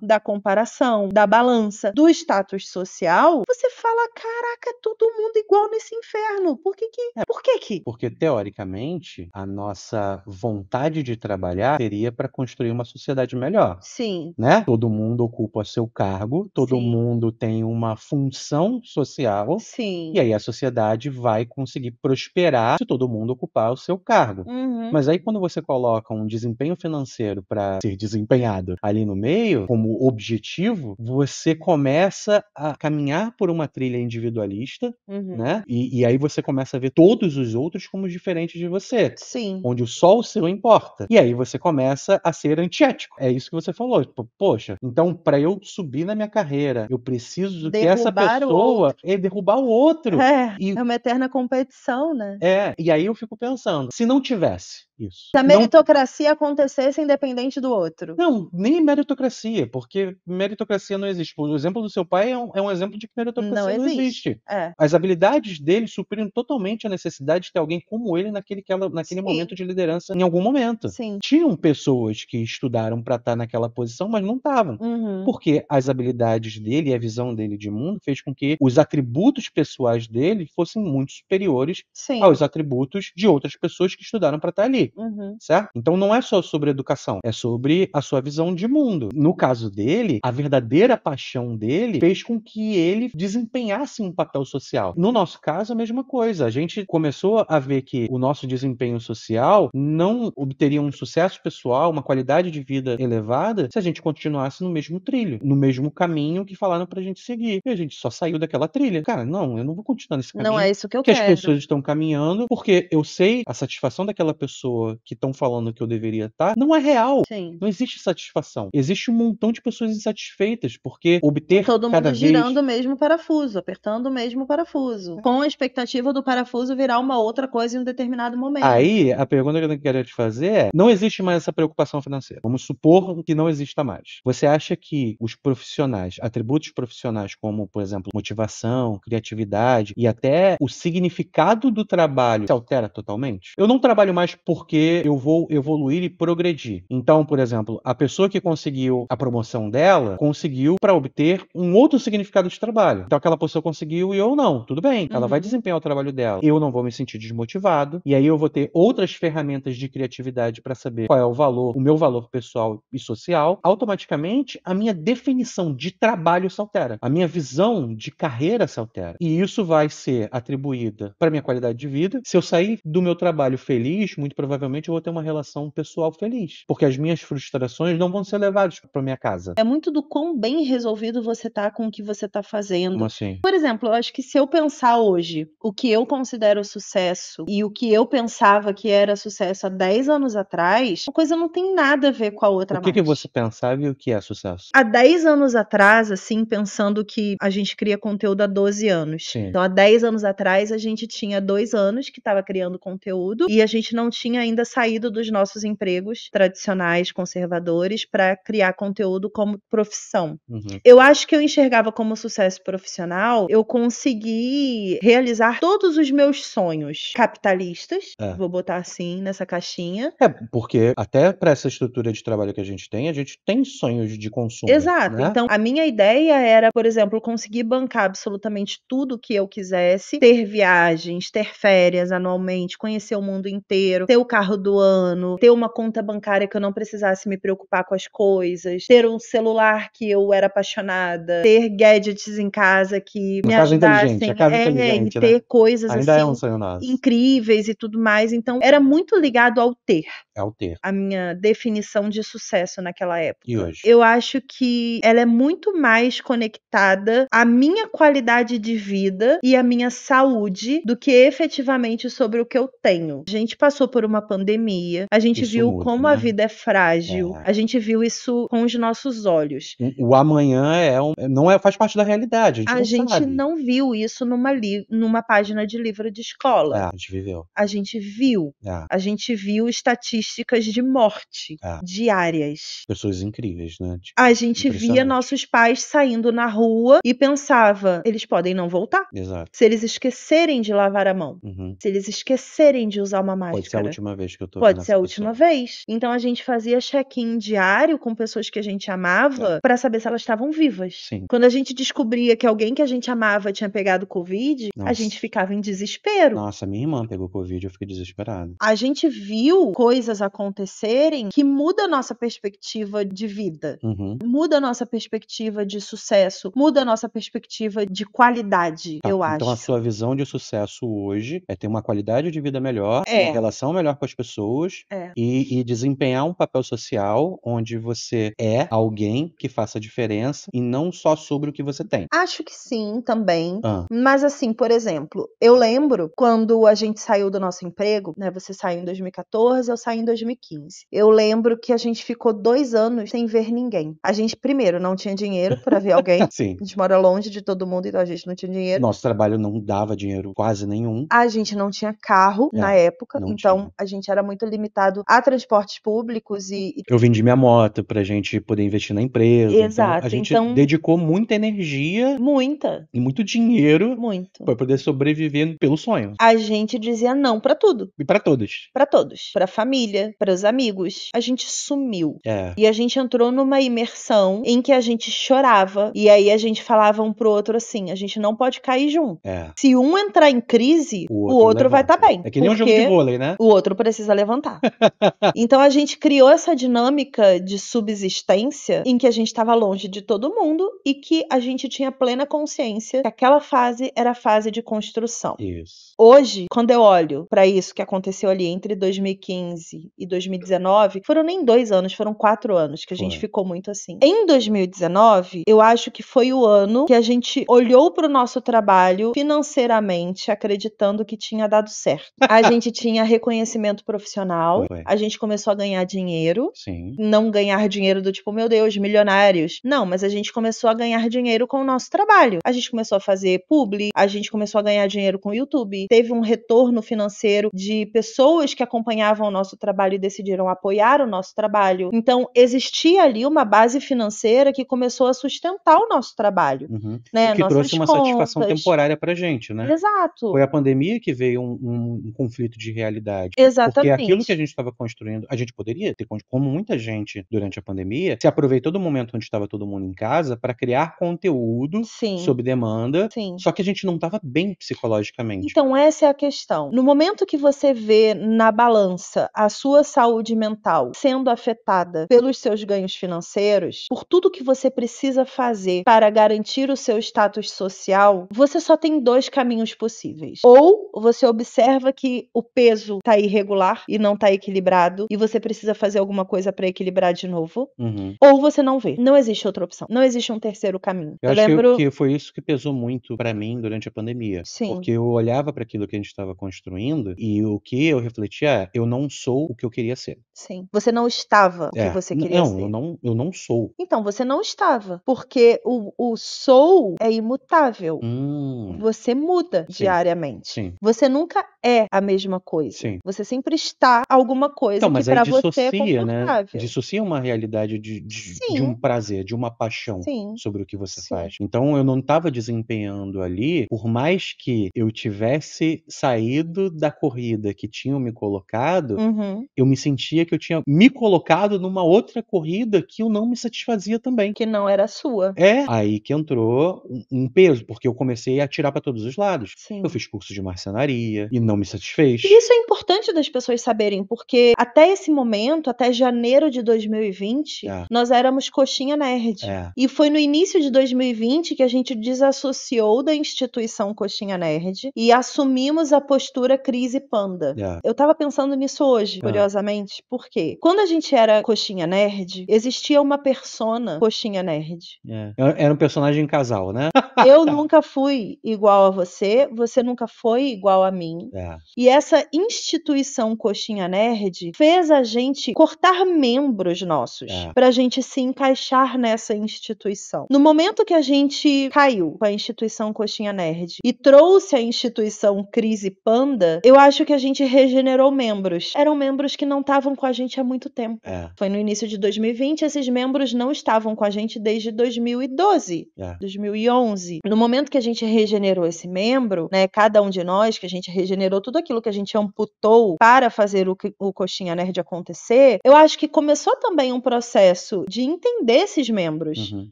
A: da comparação, da balança, do status social, você fala: caraca,
B: todo mundo igual nesse inferno. Por que que. É. Por que que? Porque, teoricamente, a nossa vontade de trabalhar seria para construir uma sociedade melhor. Sim. Né? Todo mundo ocupa seu cargo, todo Sim. mundo tem uma função social. Sim. E aí a sociedade vai conseguir prosperar se todo mundo ocupar o seu cargo. Uhum. Mas aí quando você coloca um desempenho financeiro para ser desempenhado ali no meio, como objetivo, você começa a caminhar por uma trilha individualista, uhum. né? E, e aí você começa a ver todos os outros como diferentes de você. Sim. Sim. Onde só o seu importa. E aí você começa a ser antiético. É isso que você falou. Tipo, poxa, então para eu subir na minha carreira, eu preciso derrubar que essa pessoa é derrubar o outro. É,
A: e... é uma eterna competição, né?
B: É, e aí eu fico pensando, se não tivesse isso. Se
A: a meritocracia não... acontecesse independente do outro.
B: Não, nem meritocracia, porque meritocracia não existe. O exemplo do seu pai é um, é um exemplo de que meritocracia não existe. Não existe. É. As habilidades dele supriram totalmente a necessidade de ter alguém como ele naquele, naquele momento de liderança, em algum momento. Sim. Tinham pessoas que estudaram para estar tá naquela posição, mas não estavam. Uhum. Porque as habilidades dele e a visão dele de mundo fez com que os atributos pessoais dele fossem muito superiores Sim. aos atributos de outras pessoas que estudaram para estar tá ali uhum. certo? Então não é só sobre educação, é sobre a sua visão de mundo. No caso dele, a verdadeira paixão dele fez com que ele desempenhasse um papel social. No nosso caso, a mesma coisa. A gente começou a ver que o nosso desempenho social não obteria um sucesso pessoal, uma qualidade de vida elevada, se a gente continuasse no mesmo trilho, no mesmo caminho que falaram pra gente seguir. E a gente só saiu daquela trilha. Cara, não, eu não vou continuar nesse caminho. Não é isso que eu que quero. Que as pessoas estão caminhando, porque eu sei a satisfação daquela pessoa pessoa que estão falando que eu deveria estar, tá, não é real. Sim. Não existe satisfação. Existe um montão de pessoas insatisfeitas, porque obter. Todo cada mundo girando
A: vez... o mesmo parafuso, apertando o mesmo parafuso. É. Com a expectativa do parafuso virar uma outra coisa em um determinado momento. Aí,
B: a pergunta que eu quero te fazer é: não existe mais essa preocupação financeira. Vamos supor que não exista mais. Você acha que os profissionais, atributos profissionais, como, por exemplo, motivação, criatividade e até o significado do trabalho se altera totalmente? Eu não trabalho mais por porque eu vou evoluir e progredir. Então, por exemplo, a pessoa que conseguiu a promoção dela conseguiu para obter um outro significado de trabalho. Então, aquela pessoa conseguiu e eu não. Tudo bem, uhum. ela vai uhum. desempenhar o trabalho dela. Eu não vou me sentir desmotivado e aí eu vou ter outras ferramentas de criatividade para saber qual é o valor, o meu valor pessoal e social. Automaticamente, a minha definição de trabalho se altera, a minha visão de carreira se altera. E isso vai ser atribuída para minha qualidade de vida. Se eu sair do meu trabalho feliz, muito provavelmente provavelmente eu vou ter uma relação pessoal feliz, porque as minhas frustrações não vão ser levadas para minha casa.
A: É muito do quão bem resolvido você tá com o que você tá fazendo. Como assim? Por exemplo, eu acho que se eu pensar hoje o que eu considero sucesso e o que eu pensava que era sucesso há 10 anos atrás, uma coisa não tem nada a ver com a outra. O que, mais. que
B: você pensava e o que é sucesso?
A: Há 10 anos atrás, assim, pensando que a gente cria conteúdo há 12 anos. Sim. Então, há 10 anos atrás, a gente tinha dois anos que estava criando conteúdo e a gente não tinha ainda saído dos nossos empregos tradicionais, conservadores, para criar conteúdo como profissão. Uhum. Eu acho que eu enxergava como sucesso profissional, eu consegui realizar todos os meus sonhos capitalistas,
B: é. vou botar assim nessa caixinha. É, porque até para essa estrutura de trabalho que a gente tem, a gente tem sonhos de consumo. Exato. Né? Então,
A: a minha ideia era, por exemplo, conseguir bancar absolutamente tudo que eu quisesse, ter viagens, ter férias anualmente, conhecer o mundo inteiro, ter o carro do ano, ter uma conta bancária que eu não precisasse me preocupar com as coisas, ter um celular que eu era apaixonada, ter gadgets em casa que no me caso ajudassem. A casa é, é, ter né? coisas Ainda é assim é um sonho nosso. incríveis e tudo mais. Então, era muito ligado ao ter. Ao é ter. A minha definição de sucesso naquela época. E hoje? Eu acho que ela é muito mais conectada à minha qualidade de vida e à minha saúde do que efetivamente sobre o que eu tenho. A gente passou por uma uma pandemia. A gente isso viu como né? a vida é frágil.
B: É. A gente viu isso com os nossos olhos. O, o amanhã é um, é, não é, faz parte da realidade. A gente, a não, gente sabe. não
A: viu isso numa, li, numa página de livro de escola. É,
B: a gente viveu.
A: A gente viu. É. A gente viu estatísticas de morte é. diárias.
B: Pessoas incríveis, né? Tipo,
A: a gente via nossos pais saindo na rua e pensava, eles podem não voltar. Exato. Se eles esquecerem de lavar a mão, uhum. se eles esquecerem de usar uma máscara.
B: Pode ser a última última vez que eu tô Pode ser a
A: última pessoa. vez. Então a gente fazia check-in diário com pessoas que a gente amava é. Tá. para saber se elas estavam vivas. Sim. Quando a gente descobria que alguém que a gente amava tinha pegado Covid, Nossa. a gente ficava em desespero. Nossa, minha irmã pegou
B: Covid, eu fiquei desesperado.
A: A gente viu coisas acontecerem que muda a nossa perspectiva de vida, uhum. muda a nossa perspectiva de sucesso, muda a nossa perspectiva de qualidade, tá. eu então acho.
B: Então a sua visão de sucesso hoje é ter uma qualidade de vida melhor, é. uma relação melhor com as pessoas é. e, e, desempenhar um papel social onde você é alguém que faça diferença e não só sobre o que você tem.
A: Acho que sim, também. Ah. Mas assim, por exemplo, eu lembro quando a gente saiu do nosso emprego, né? Você saiu em 2014, eu saí em 2015. Eu lembro que a gente ficou dois anos sem ver ninguém. A gente, primeiro, não tinha dinheiro para ver alguém. <laughs> sim. A gente mora longe de todo mundo, então a gente não tinha dinheiro.
B: Nosso trabalho não dava dinheiro quase nenhum.
A: A gente não tinha carro é, na época, então tinha. a gente era muito limitado a transportes públicos e.
B: Eu vendi minha moto pra gente poder investir na empresa. Exato. Então a gente então... dedicou muita energia. Muita. E muito dinheiro. Muito. Pra poder sobreviver pelo sonho.
A: A gente dizia não para
B: tudo. E para todos.
A: Para todos. Pra família, para os amigos. A gente sumiu. É. E a gente entrou numa imersão em que a gente chorava. E aí a gente falava um pro outro assim: a gente não pode cair junto. É. Se um entrar em crise, o outro, o outro vai estar tá bem. É que nem um jogo de vôlei, né? O outro precisa levantar. <laughs> então a gente criou essa dinâmica de subsistência em que a gente estava longe de todo mundo e que a gente tinha plena consciência que aquela fase era a fase de construção. Isso. Hoje, quando eu olho para isso que aconteceu ali entre 2015 e 2019, foram nem dois anos, foram quatro anos que a gente ficou muito assim. Em 2019, eu acho que foi o ano que a gente olhou para o nosso trabalho financeiramente acreditando que tinha dado certo. A <laughs> gente tinha reconhecimento profissional. Foi. A gente começou a ganhar dinheiro. Sim. Não ganhar dinheiro do tipo, meu Deus, milionários. Não, mas a gente começou a ganhar dinheiro com o nosso trabalho. A gente começou a fazer publi, a gente começou a ganhar dinheiro com o YouTube. Teve um retorno financeiro de pessoas que acompanhavam o nosso trabalho e decidiram apoiar o nosso trabalho. Então, existia ali uma base financeira que começou a sustentar o nosso trabalho.
B: Uhum. Né? que Nossas trouxe uma contas. satisfação temporária pra gente, né?
A: Exato. Foi a
B: pandemia que veio um, um, um conflito de realidade. Exato Exatamente. Porque aquilo que a gente estava construindo, a gente poderia ter, como muita gente durante a pandemia, se aproveitou do momento onde estava todo mundo em casa para criar conteúdo Sim. sob demanda, Sim. só que a gente não estava bem psicologicamente.
A: Então, essa é a questão. No momento que você vê na balança a sua saúde mental sendo afetada pelos seus ganhos financeiros, por tudo que você precisa fazer para garantir o seu status social, você só tem dois caminhos possíveis. Ou você observa que o peso está irregular irregular e não tá equilibrado e você precisa fazer alguma coisa para equilibrar de novo, uhum. ou você não vê. Não existe outra opção. Não existe um terceiro caminho. Eu, eu acho lembro... que
B: foi isso que pesou muito para mim durante a pandemia. Sim. Porque eu olhava para aquilo que a gente estava construindo e o que eu refletia, é, eu não sou o que eu queria ser.
A: Sim. Você não estava é. o que é, você queria não,
B: ser. Eu não, eu não sou.
A: Então, você não estava. Porque o, o sou é imutável. Hum. Você muda Sim. diariamente. Sim. Você nunca é a mesma coisa. Sim. Você sempre está alguma coisa então, mas que para você é né? confortável. Né?
B: Dissocia uma realidade de, de, de, um prazer, de uma paixão Sim. sobre o que você Sim. faz. Então eu não estava desempenhando ali, por mais que eu tivesse saído da corrida que tinham me colocado, uhum. eu me sentia que eu tinha me colocado numa outra corrida que eu não me satisfazia também. Que não era sua. É. Aí que entrou um, um peso, porque eu comecei a tirar para todos os lados. Sim. Eu fiz curso de marcenaria e não me satisfez. E
A: isso é importante das pessoas saberem, porque até esse momento, até janeiro de 2020, é. nós éramos coxinha nerd. É. E foi no início de 2020 que a gente desassociou da instituição coxinha nerd e assumimos a postura crise panda. É. Eu tava pensando nisso hoje, é. curiosamente, porque quando a gente era coxinha nerd, existia uma persona coxinha nerd.
B: É. Era um personagem casal, né? <laughs>
A: Eu nunca fui igual a você, você nunca foi igual a mim. É. E essa instituição instituição Coxinha Nerd fez a gente cortar membros nossos é. pra gente se encaixar nessa instituição. No momento que a gente caiu com a instituição Coxinha Nerd e trouxe a instituição Crise Panda, eu acho que a gente regenerou membros. Eram membros que não estavam com a gente há muito tempo. É. Foi no início de 2020, esses membros não estavam com a gente desde 2012, é. 2011. No momento que a gente regenerou esse membro, né, cada um de nós que a gente regenerou tudo aquilo que a gente amputou para fazer o, o Coxinha Nerd acontecer, eu acho que começou também um processo de entender esses membros. Uhum.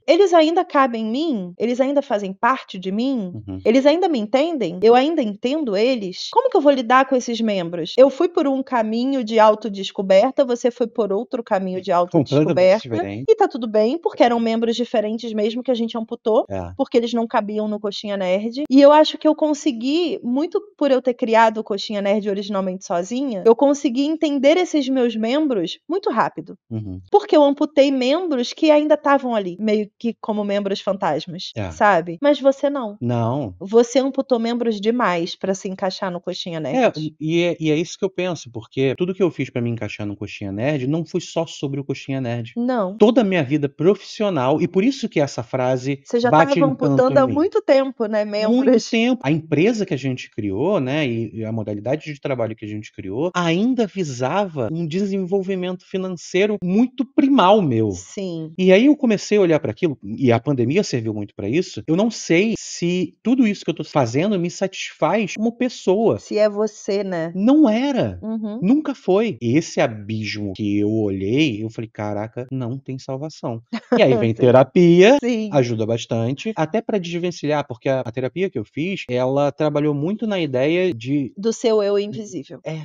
A: Eles ainda cabem em mim? Eles ainda fazem parte de mim? Uhum. Eles ainda me entendem? Eu ainda entendo eles? Como que eu vou lidar com esses membros? Eu fui por um caminho de autodescoberta, você foi por outro caminho de <laughs> autodescoberta. E tá tudo bem, porque eram membros diferentes mesmo que a gente amputou, é. porque eles não cabiam no Coxinha Nerd. E eu acho que eu consegui, muito por eu ter criado o Coxinha Nerd originalmente sozinha, sozinha, eu consegui entender esses meus membros muito rápido. Uhum. Porque eu amputei membros que ainda estavam ali, meio que como membros fantasmas, é. sabe? Mas você não. Não. Você amputou membros demais para se encaixar no Coxinha é, Nerd.
B: É e, é, e é isso que eu penso, porque tudo que eu fiz para me encaixar no Coxinha Nerd não foi só sobre o Coxinha Nerd. Não. Toda a minha vida profissional, e por isso que essa frase. Você já bate tava amputando há muito
A: tempo, né, membros?
B: Muito tempo. A empresa que a gente criou, né, e a modalidade de trabalho que a gente criou, criou ainda visava um desenvolvimento financeiro muito primal meu. Sim. E aí eu comecei a olhar para aquilo, e a pandemia serviu muito para isso. Eu não sei se tudo isso que eu estou fazendo me satisfaz como pessoa.
A: Se é você, né? Não
B: era. Uhum. Nunca foi. E esse abismo que eu olhei, eu falei, caraca, não tem salvação. E aí vem <laughs> terapia, Sim. ajuda bastante, até para desvencilhar, porque a, a terapia que eu fiz, ela trabalhou muito na ideia de. Do seu eu invisível. É,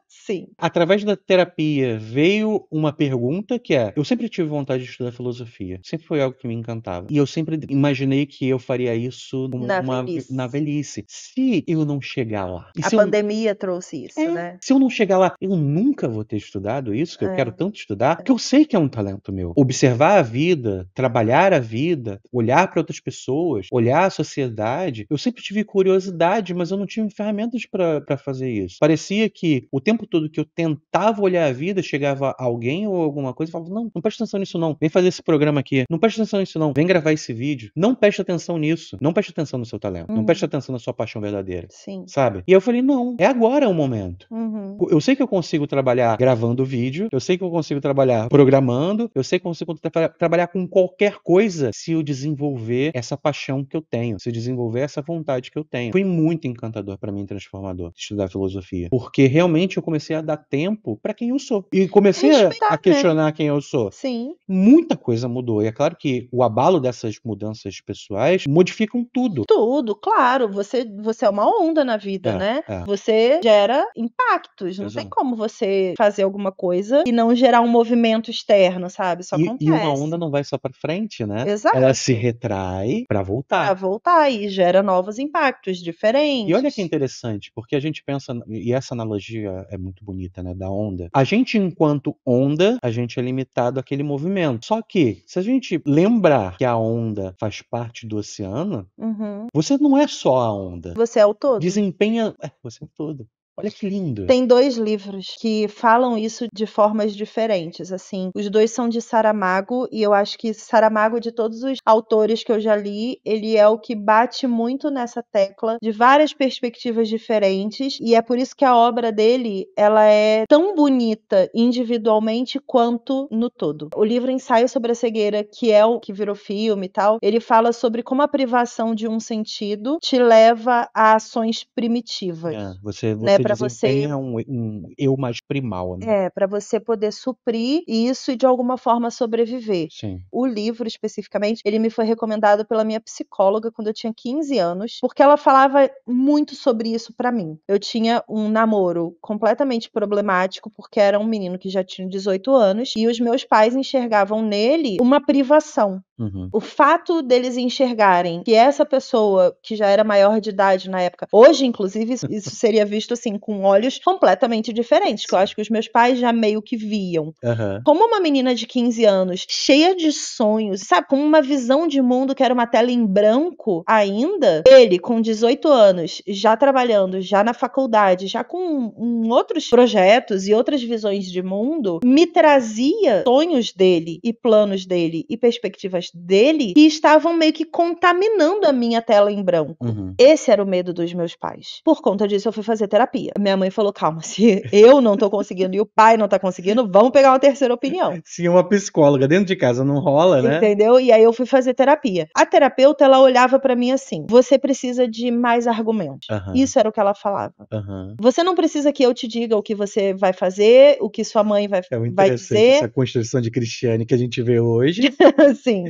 B: Sim. Através da terapia veio uma pergunta que é: eu sempre tive vontade de estudar filosofia, sempre foi algo que me encantava. E eu sempre imaginei que eu faria isso na, uma, velhice. na velhice. Se eu não chegar lá.
A: A pandemia eu... trouxe
B: isso, é, né? Se eu não chegar lá, eu nunca vou ter estudado isso, que é. eu quero é. tanto estudar, porque é. eu sei que é um talento meu. Observar a vida, trabalhar a vida, olhar para outras pessoas, olhar a sociedade. Eu sempre tive curiosidade, mas eu não tive ferramentas para fazer isso. Parecia que o tempo tempo todo que eu tentava olhar a vida, chegava alguém ou alguma coisa e falava: Não, não presta atenção nisso, não. Vem fazer esse programa aqui. Não presta atenção nisso, não. Vem gravar esse vídeo. Não presta atenção nisso. Não presta atenção no seu talento. Uhum. Não presta uhum. atenção na sua paixão verdadeira. Sim. Sabe? E eu falei: Não, é agora o momento. Uhum. Eu sei que eu consigo trabalhar gravando vídeo. Eu sei que eu consigo trabalhar programando. Eu sei que eu consigo tra trabalhar com qualquer coisa se eu desenvolver essa paixão que eu tenho. Se eu desenvolver essa vontade que eu tenho. Foi muito encantador para mim, transformador, estudar filosofia. Porque realmente eu comecei a dar tempo para quem eu sou. E comecei Respeitar, a né? questionar né? quem eu sou. Sim. Muita coisa mudou. E é claro que o abalo dessas mudanças pessoais modificam tudo.
A: Tudo, claro. Você, você é uma onda na vida, é, né? É. Você gera impactos. Não Exato. tem como você fazer alguma coisa e não gerar um movimento externo,
B: sabe? Só e, acontece. E uma onda não vai só para frente, né? Exato. Ela se retrai para voltar. Para voltar e gera novos impactos diferentes. E olha que interessante, porque a gente pensa, e essa analogia é muito bonita, né? Da onda. A gente, enquanto onda, a gente é limitado àquele movimento. Só que, se a gente lembrar que a onda faz parte do oceano, uhum. você não é só a onda. Você é o todo. Desempenha. É, você é o todo. Olha que lindo. Tem
A: dois livros que falam isso de formas diferentes, assim. Os dois são de Saramago e eu acho que Saramago de todos os autores que eu já li, ele é o que bate muito nessa tecla de várias perspectivas diferentes e é por isso que a obra dele, ela é tão bonita individualmente quanto no todo. O livro Ensaio sobre a cegueira, que é o que virou filme e tal, ele fala sobre como a privação de um sentido te leva a ações primitivas. É,
B: você, você né? para você um, um eu mais primal,
A: né? É, para você poder suprir isso e de alguma forma sobreviver. Sim. O livro especificamente, ele me foi recomendado pela minha psicóloga quando eu tinha 15 anos, porque ela falava muito sobre isso para mim. Eu tinha um namoro completamente problemático porque era um menino que já tinha 18 anos e os meus pais enxergavam nele uma privação. Uhum. O fato deles enxergarem que essa pessoa que já era maior de idade na época, hoje inclusive isso, isso seria visto assim assim, com olhos completamente diferentes, que eu acho que os meus pais já meio que viam. Uhum. Como uma menina de 15 anos, cheia de sonhos, sabe? Com uma visão de mundo que era uma tela em branco ainda, ele, com 18 anos, já trabalhando, já na faculdade, já com um, outros projetos e outras visões de mundo, me trazia sonhos dele e planos dele e perspectivas dele que estavam meio que contaminando a minha tela em branco. Uhum. Esse era o medo dos meus pais. Por conta disso, eu fui fazer terapia. Minha mãe falou: calma, se eu não tô conseguindo e o pai não tá conseguindo, vamos pegar uma terceira opinião. <laughs>
B: Se uma psicóloga dentro de casa não rola, né?
A: Entendeu? E aí eu fui fazer terapia. A terapeuta, ela olhava para mim assim: você precisa de mais argumentos. Uhum. Isso era o que ela falava. Uhum. Você não precisa que eu te diga o que você vai fazer, o que sua mãe vai,
B: é vai dizer. Essa construção de cristiane que a gente vê hoje.
A: <laughs> Sim.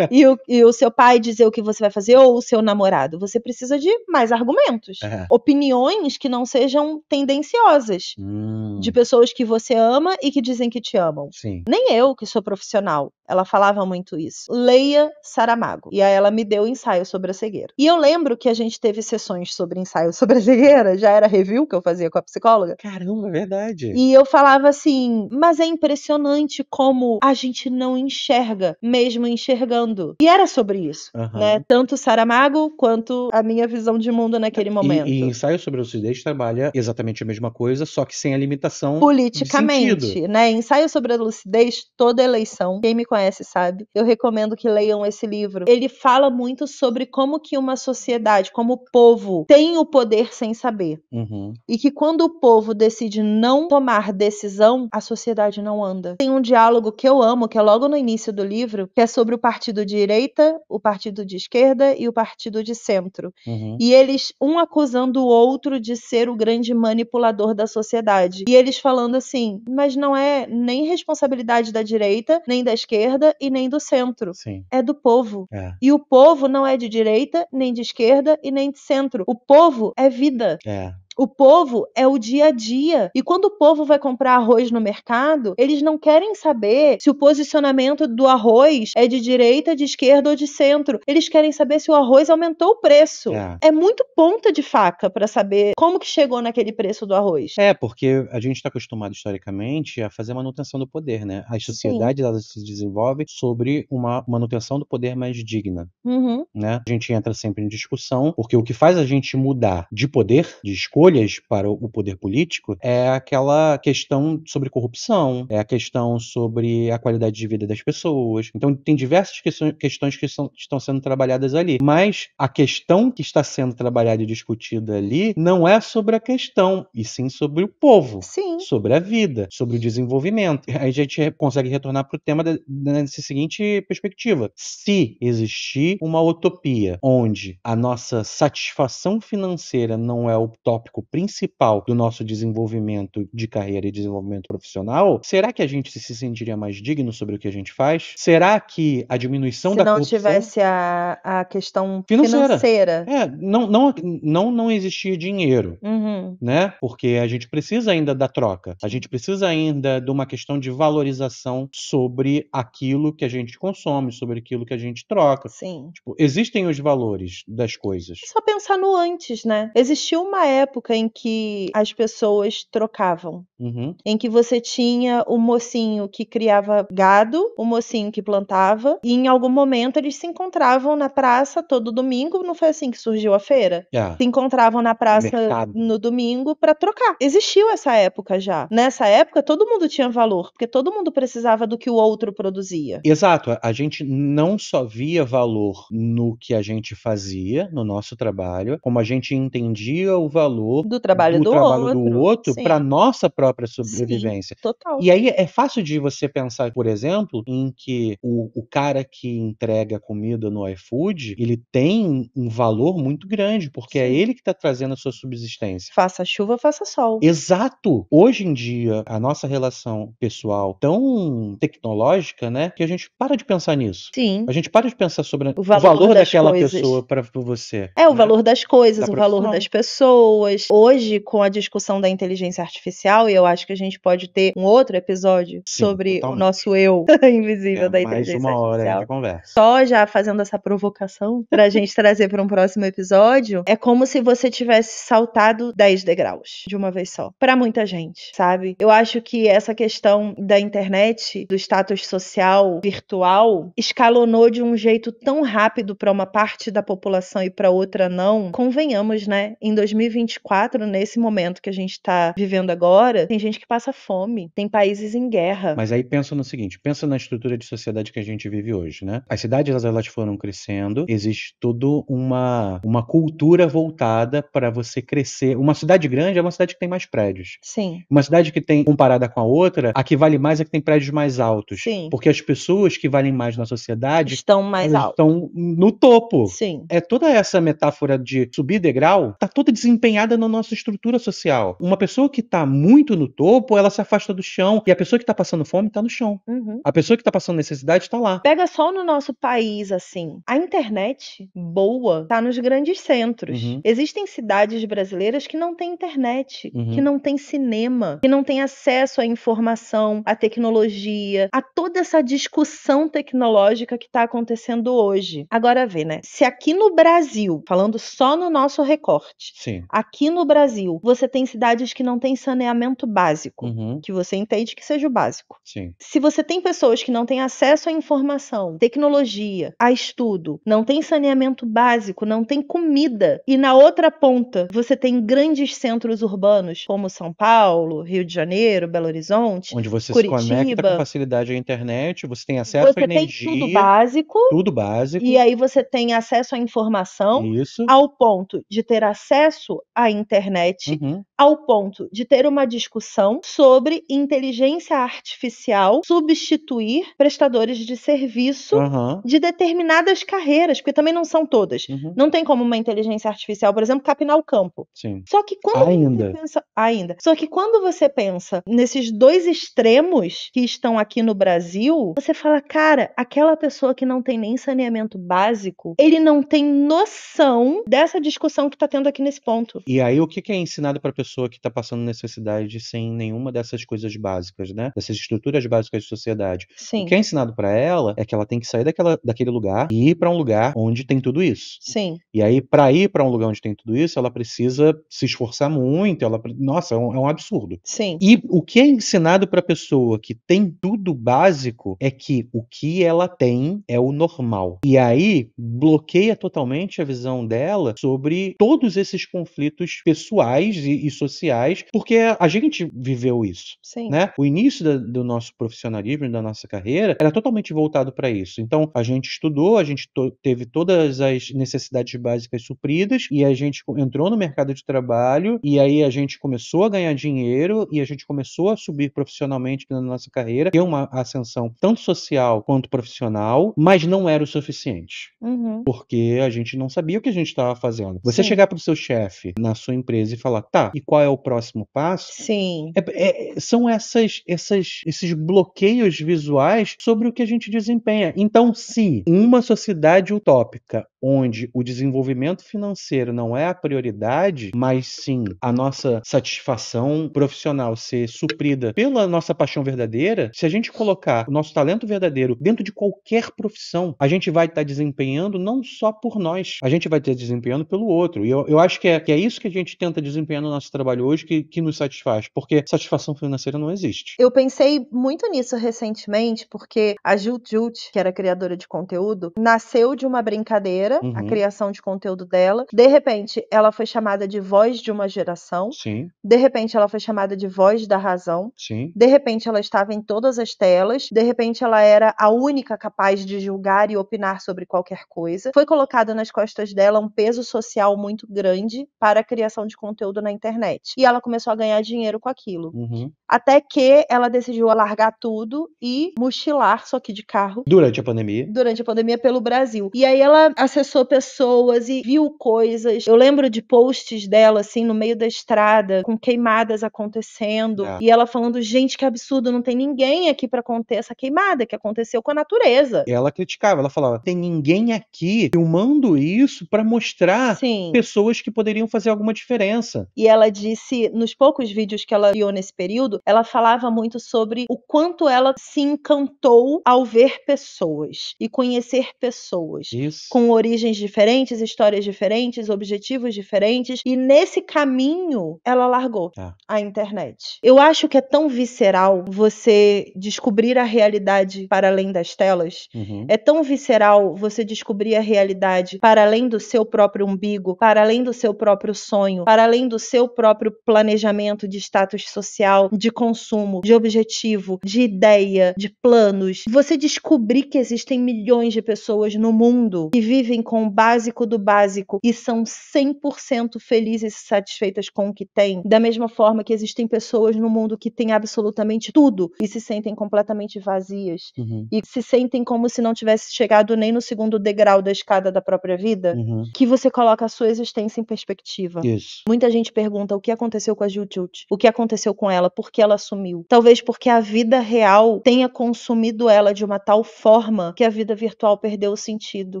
A: e, o, e o seu pai dizer o que você vai fazer, ou o seu namorado. Você precisa de mais argumentos. É. Opiniões que não sejam sejam tendenciosas. Hum. De pessoas que você ama e que dizem que te amam. Sim. Nem eu, que sou profissional. Ela falava muito isso. Leia Saramago. E aí ela me deu o ensaio sobre a cegueira. E eu lembro que a gente teve sessões sobre ensaio sobre a cegueira, já era review que eu fazia com a psicóloga. Caramba,
B: é verdade. E
A: eu falava assim: "Mas é impressionante como a gente não enxerga, mesmo enxergando". E era sobre isso, uhum. né? Tanto Saramago quanto a minha visão de mundo naquele momento. E,
B: e ensaio sobre a lucidez trabalha exatamente a mesma coisa, só que sem a limitação politicamente,
A: né? Ensaio sobre a lucidez toda eleição. Quem me conhece conhece, sabe? Eu recomendo que leiam esse livro. Ele fala muito sobre como que uma sociedade, como o povo, tem o poder sem saber. Uhum. E que quando o povo decide não tomar decisão, a sociedade não anda. Tem um diálogo que eu amo, que é logo no início do livro, que é sobre o partido de direita, o partido de esquerda e o partido de centro. Uhum. E eles, um acusando o outro de ser o grande manipulador da sociedade. E eles falando assim, mas não é nem responsabilidade da direita, nem da esquerda esquerda e nem do centro. Sim. É do povo. É. E o povo não é de direita, nem de esquerda e nem de centro. O povo é vida. É. O povo é o dia a dia. E quando o povo vai comprar arroz no mercado, eles não querem saber se o posicionamento do arroz é de direita, de esquerda ou de centro. Eles querem saber se o arroz
B: aumentou o preço. É, é muito ponta de faca para saber como que chegou naquele preço do arroz. É, porque a gente está acostumado historicamente a fazer manutenção do poder, né? As sociedades elas se desenvolvem sobre uma manutenção do poder mais digna. Uhum. Né? A gente entra sempre em discussão, porque o que faz a gente mudar de poder, de escolha, escolhas para o poder político é aquela questão sobre corrupção, é a questão sobre a qualidade de vida das pessoas. Então, tem diversas questões que estão sendo trabalhadas ali. Mas a questão que está sendo trabalhada e discutida ali não é sobre a questão, e sim sobre o povo, sim. sobre a vida, sobre o desenvolvimento. Aí a gente consegue retornar para o tema nessa seguinte perspectiva. Se existir uma utopia onde a nossa satisfação financeira não é o tópico tópico principal do nosso desenvolvimento de carreira e desenvolvimento profissional, será que a gente se sentiria mais digno sobre o que a gente faz? Será que a diminuição se da corrupção... Se não
A: tivesse a, a questão financeira. financeira.
B: É, não, não, não, não existia dinheiro, uhum. né? Porque a gente precisa ainda da troca. A gente precisa ainda de uma questão de valorização sobre aquilo que a gente consome, sobre aquilo que a gente troca. Sim. Tipo, existem os valores das coisas. É só
A: pensar no antes, né? Existiu uma época época em que as pessoas trocavam. Uhum. Em que você tinha o mocinho que criava gado, o mocinho que plantava, e em algum momento eles se encontravam na praça todo domingo. Não foi assim que surgiu a feira? Yeah. É. Se encontravam na praça Mercado. no domingo para trocar. Existiu essa época já. Nessa época, todo mundo tinha valor, porque todo mundo precisava do que o outro produzia.
B: Exato. A gente não só via valor no que a gente fazia, no nosso trabalho, como a gente entendia o valor do trabalho do, do trabalho outro, do outro para nossa própria sobrevivência. Sim, total. E aí é fácil de você pensar, por exemplo, em que o, o cara que entrega comida no iFood, ele tem um valor muito grande, porque é Sim. é ele que está trazendo a sua subsistência. Faça chuva, faça sol. Exato. Hoje em dia, a nossa relação pessoal tão tecnológica, né, que a gente para de pensar nisso. Sim. A gente para de pensar sobre o valor, o valor daquela coisas. pessoa para você. É, o né? valor das coisas, da o valor das
A: pessoas, mas hoje, com a discussão da inteligência artificial, eu acho que a gente pode ter um outro episódio Sim, sobre totalmente. o nosso eu <laughs> invisível é, da inteligência mais uma hora artificial. Conversa. Só já fazendo essa provocação <laughs> para a gente trazer para um próximo episódio, é como se você tivesse saltado 10 degraus de uma vez só. Para muita gente, sabe? Eu acho que essa questão da internet, do status social virtual, escalonou de um jeito tão rápido para uma parte da população e para outra não. Convenhamos, né? Em 2024 quatro, nesse momento que a gente está vivendo agora, tem gente que passa fome, tem países em guerra.
B: Mas aí pensa no seguinte, pensa na estrutura de sociedade que a gente vive hoje, né? As cidades elas foram crescendo, existe toda uma, uma cultura voltada para você crescer. Uma cidade grande é uma cidade que tem mais prédios. Sim. Uma cidade que tem comparada com a outra, a que vale mais é que tem prédios mais altos. Sim. Porque as pessoas que valem mais na sociedade estão mais altas. Estão no topo. Sim. É toda essa metáfora de subir degrau, tá toda desempenhada na nossa estrutura social. Uma pessoa que está muito no topo, ela se afasta do chão. E a pessoa que está passando fome está no chão. Uhum. A pessoa que está passando necessidade está lá.
A: Pega só no nosso país, assim. A internet boa está nos grandes centros. Uhum. Existem cidades brasileiras que não têm internet, uhum. que não têm cinema, que não têm acesso à informação, à tecnologia, a toda essa discussão tecnológica que está acontecendo hoje. Agora vê, né? Se aqui no Brasil, falando só no nosso recorte, Sim. aqui aqui no Brasil você tem cidades que não têm saneamento básico, uhum. que você entende que seja o básico. Sim. Se você tem pessoas que não têm acesso à informação, tecnologia, a estudo, não tem saneamento básico, não tem comida, e na outra ponta você tem grandes centros urbanos como São Paulo, Rio de Janeiro, Belo Horizonte, onde você Curitiba, se conecta com
B: facilidade à internet, você tem acesso você à energia, tem tudo básico, tudo básico, e
A: aí você tem acesso à informação, Isso. ao ponto de ter acesso à internet uhum ao ponto de ter uma discussão sobre inteligência artificial substituir prestadores de serviço uhum. de determinadas carreiras, porque também não são todas. Uhum. Não tem como uma inteligência artificial, por exemplo, capinar o campo. Sim. Só que quando ainda. você pensa ainda, só que quando você pensa nesses dois extremos que estão aqui no Brasil, você fala, cara, aquela pessoa que não tem nem saneamento básico, ele não tem noção dessa discussão que está tendo aqui nesse ponto.
B: E aí o que é ensinado para pessoa pessoa que está passando necessidade sem nenhuma dessas coisas básicas, né? Dessas estruturas básicas de sociedade. Sim. O que é ensinado para ela é que ela tem que sair daquela, daquele lugar e ir para um lugar onde tem tudo isso. Sim. E aí, para ir para um lugar onde tem tudo isso, ela precisa se esforçar muito. Ela, nossa, é um, é um absurdo. Sim. E o que é ensinado para pessoa que tem tudo básico é que o que ela tem é o normal. E aí bloqueia totalmente a visão dela sobre todos esses conflitos pessoais e, e sociais, porque a gente viveu isso. Sim. Né? O início da, do nosso profissionalismo, da nossa carreira, era totalmente voltado para isso. Então, a gente estudou, a gente teve todas as necessidades básicas supridas e a gente entrou no mercado de trabalho e aí a gente começou a ganhar dinheiro e a gente começou a subir profissionalmente na nossa carreira, ter uma ascensão tanto social quanto profissional, mas não era o suficiente. Uhum. Porque a gente não sabia o que a gente estava fazendo. Você Sim. chegar para o seu chefe na sua empresa e falar, tá, e qual é o próximo passo. Sim. É, é, são essas, essas, esses bloqueios visuais sobre o que a gente desempenha. Então, se uma sociedade utópica onde o desenvolvimento financeiro não é a prioridade, mas sim a nossa satisfação profissional ser suprida pela nossa paixão verdadeira, se a gente colocar o nosso talento verdadeiro dentro de qualquer profissão, a gente vai estar tá desempenhando não só por nós, a gente vai estar tá desempenhando pelo outro. E eu, eu acho que é, que é isso que a gente tenta desempenhar no nosso trabalho hoje que, que nos satisfaz, porque satisfação financeira não existe.
A: Eu pensei muito nisso recentemente, porque a Jut Jut, que era criadora de conteúdo, nasceu de uma brincadeira, uhum. a criação de conteúdo dela. De repente, ela foi chamada de voz de uma geração. Sim. De repente, ela foi chamada de voz da razão. Sim. De repente, ela estava em todas as telas. De repente, ela era a única capaz de julgar e opinar sobre qualquer coisa. Foi colocado nas costas dela um peso social muito grande para a criação de conteúdo na internet internet. E ela começou a ganhar dinheiro com aquilo. Uhum. Até que ela decidiu largar tudo e mochilar, só que de carro.
B: Durante a pandemia.
A: Durante a pandemia pelo Brasil. E aí ela acessou pessoas e viu coisas. Eu lembro de posts dela, assim, no meio da estrada, com queimadas acontecendo. É. E ela falando: gente, que absurdo, não tem ninguém aqui para conter essa queimada que aconteceu com a natureza.
B: Ela criticava, ela falava: tem ninguém aqui filmando isso para mostrar Sim. pessoas que poderiam fazer alguma diferença.
A: E ela disse, nos poucos vídeos que ela viu nesse período, ela falava muito sobre o quanto ela se encantou ao ver pessoas e conhecer pessoas Isso. com origens diferentes, histórias diferentes, objetivos diferentes. E nesse caminho, ela largou tá. a internet. Eu acho que é tão visceral você descobrir a realidade para além das telas. Uhum. É tão visceral você descobrir a realidade para além do seu próprio umbigo, para além do seu próprio sonho, para além do seu próprio próprio planejamento de status social, de consumo, de objetivo, de ideia, de planos. Você descobrir que existem milhões de pessoas no mundo que vivem com o básico do básico e são 100% felizes e satisfeitas com o que têm. Da mesma forma que existem pessoas no mundo que têm absolutamente tudo e se sentem completamente vazias uhum. e se sentem como se não tivesse chegado nem no segundo degrau da escada da própria vida, uhum. que você coloca a sua existência em perspectiva. Isso. Muita gente pergunta pergunta o que aconteceu com a Jujut, o que aconteceu com ela, por que ela sumiu. Talvez porque a vida real tenha consumido ela de uma tal forma que a vida virtual perdeu o sentido,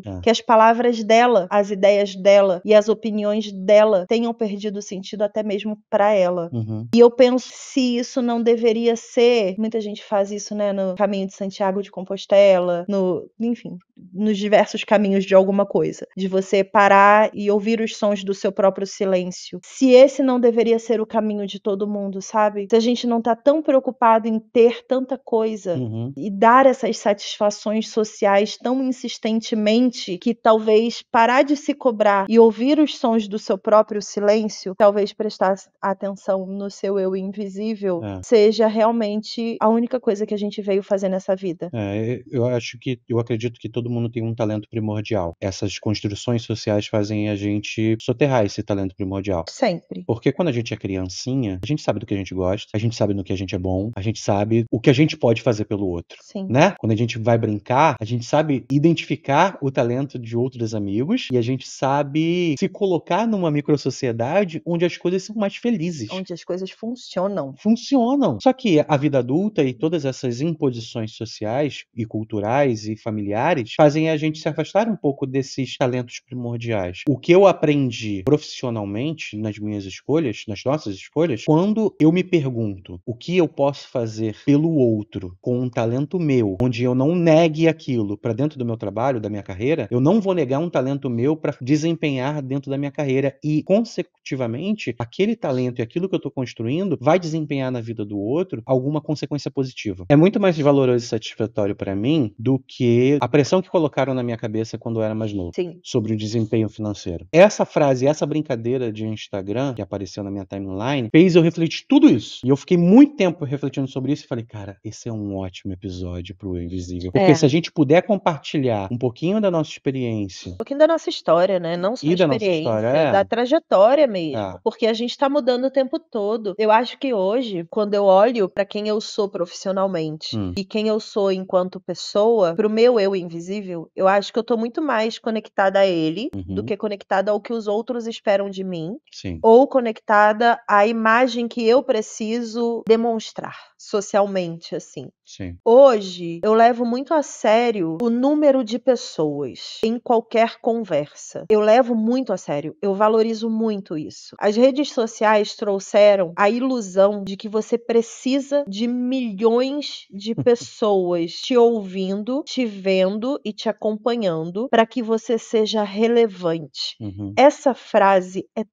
A: é. que as palavras dela, as ideias dela e as opiniões dela tenham perdido o sentido até mesmo para ela. Uhum. E eu penso se isso não deveria ser, muita gente faz isso, né, no caminho de Santiago de Compostela, no, enfim, nos diversos caminhos de alguma coisa, de você parar e ouvir os sons do seu próprio silêncio. Se esse não deveria ser o caminho de todo mundo, sabe? Se a gente não tá tão preocupado em ter tanta coisa uhum. e dar essas satisfações sociais tão insistentemente que talvez parar de se cobrar e ouvir os sons do seu próprio silêncio, talvez prestar atenção no seu eu invisível, é. seja realmente a única coisa que a gente veio fazer nessa vida.
B: É, eu acho que, eu acredito que todo mundo tem um talento primordial. Essas construções sociais fazem a gente soterrar esse talento primordial. Sempre. Porque quando a gente é criancinha, a gente sabe do que a gente gosta, a gente sabe no que a gente é bom, a gente sabe o que a gente pode fazer pelo outro. Sim. Né? Quando a gente vai brincar, a gente sabe identificar o talento de outros amigos e a gente sabe se colocar numa microsociedade onde as coisas são mais felizes. Onde as coisas funcionam. Funcionam. Só que a vida adulta e todas essas imposições sociais e culturais e familiares fazem a gente se afastar um pouco desses talentos primordiais. O que eu aprendi profissionalmente nas minhas escolas escolhas, nas nossas escolhas, quando eu me pergunto o que eu posso fazer pelo outro com um talento meu, onde eu não negue aquilo para dentro do meu trabalho, da minha carreira, eu não vou negar um talento meu para desempenhar dentro da minha carreira e, consecutivamente, aquele talento e aquilo que eu estou construindo vai desempenhar na vida do outro alguma consequência positiva. É muito mais valoroso e satisfatório para mim do que a pressão que colocaram na minha cabeça quando eu era mais novo Sim. sobre o desempenho financeiro. Essa frase, essa brincadeira de Instagram que apareceu apareceu na minha timeline, fez eu refletir tudo isso. E eu fiquei muito tempo refletindo sobre isso e falei, cara, esse é um ótimo episódio pro Invisível. Porque é. se a gente puder compartilhar um pouquinho da nossa experiência. Um
A: pouquinho da nossa história, né? Não só e da nossa história, é. da trajetória mesmo. É. Porque a gente tá mudando o tempo todo. Eu acho que hoje, quando eu olho para quem eu sou profissionalmente hum. e quem eu sou enquanto pessoa, pro meu eu invisível, eu acho que eu tô muito mais conectada a ele uhum. do que conectada ao que os outros esperam de mim. Sim. Ou conectada conectada à imagem que eu preciso demonstrar socialmente, assim. Sim. Hoje, eu levo muito a sério o número de pessoas em qualquer conversa. Eu levo muito a sério, eu valorizo muito isso. As redes sociais trouxeram a ilusão de que você precisa de milhões de <laughs> pessoas te ouvindo, te vendo e te acompanhando para que você seja relevante. Uhum. Essa frase é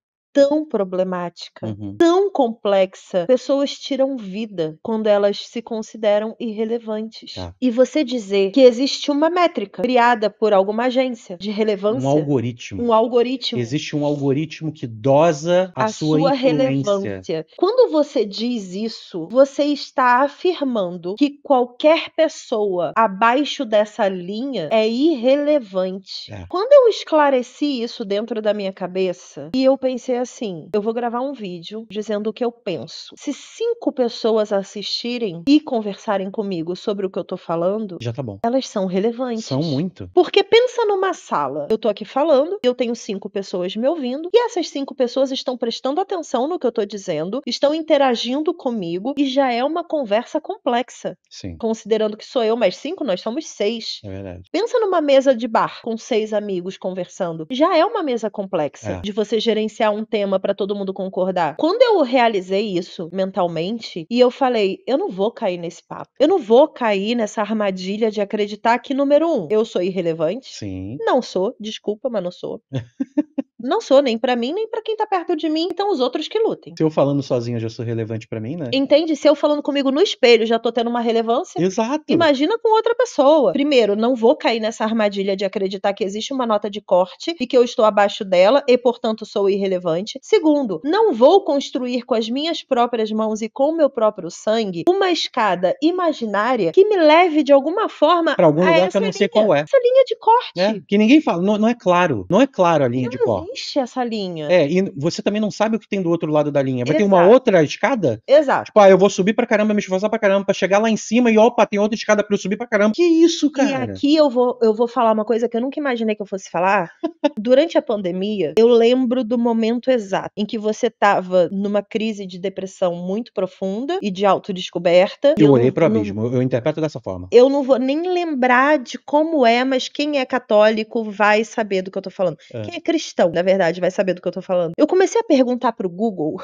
A: tão problemática, uhum. tão complexa. Pessoas tiram vida quando elas se consideram irrelevantes. Tá. E você dizer que existe uma métrica criada por alguma agência de relevância.
B: Um algoritmo.
A: Um algoritmo.
B: Existe um algoritmo que dosa a, a sua, sua relevância.
A: Quando você diz isso, você está afirmando que qualquer pessoa abaixo dessa linha é irrelevante. É. Quando eu esclareci isso dentro da minha cabeça e eu pensei assim, assim: eu vou gravar um vídeo dizendo o que eu penso. Se cinco pessoas assistirem e conversarem comigo sobre o que eu tô falando, já tá bom. Elas são relevantes.
B: São muito.
A: Porque pensa numa sala. Eu tô aqui falando, eu tenho cinco pessoas me ouvindo, e essas cinco pessoas estão prestando atenção no que eu tô dizendo, estão interagindo comigo, e já é uma conversa complexa. Sim. Considerando que sou eu mais cinco, nós somos seis. É verdade. Pensa numa mesa de bar com seis amigos conversando. Já é uma mesa complexa é. de você gerenciar um tema para todo mundo concordar. Quando eu realizei isso mentalmente e eu falei, eu não vou cair nesse papo, eu não vou cair nessa armadilha de acreditar que, número um, eu sou irrelevante. Sim. Não sou, desculpa, mas não sou. <laughs> não sou nem para mim, nem para quem tá perto de mim, então os outros que lutem.
B: Se eu falando sozinho já sou relevante para mim, né?
A: Entende? Se eu falando comigo no espelho já tô tendo uma relevância. Exato. Imagina com outra pessoa. Primeiro, não vou cair nessa armadilha de acreditar que existe uma nota de corte e que eu estou abaixo dela e, portanto, sou irrelevante. Segundo, não vou construir com as minhas próprias mãos e com o meu próprio sangue uma escada imaginária que me leve de alguma forma para algum lugar que
B: eu não linha, sei qual é. Essa
A: linha de corte.
B: É, que ninguém fala, não, não, é claro. Não é claro a linha não de corte enche
A: essa linha.
B: É, e você também não sabe o que tem do outro lado da linha. Vai Exato. ter uma outra escada? Exato. Tipo, ah, eu vou subir pra caramba, me esforçar pra caramba, pra chegar lá em cima e opa, tem outra escada pra eu subir pra caramba. Que isso, cara? E aqui
A: eu vou, eu vou falar uma coisa que eu nunca imaginei que eu fosse falar. <laughs> Durante a pandemia, eu lembro do momento exato em que você tava numa crise de depressão muito profunda e de autodescoberta.
B: Eu, eu olhei pro abismo, eu interpreto dessa forma.
A: Eu não vou nem lembrar de como é, mas quem é católico vai saber do que eu tô falando. É. Quem é cristão, na verdade, vai saber do que eu tô falando. Eu comecei a perguntar pro Google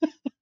A: <laughs>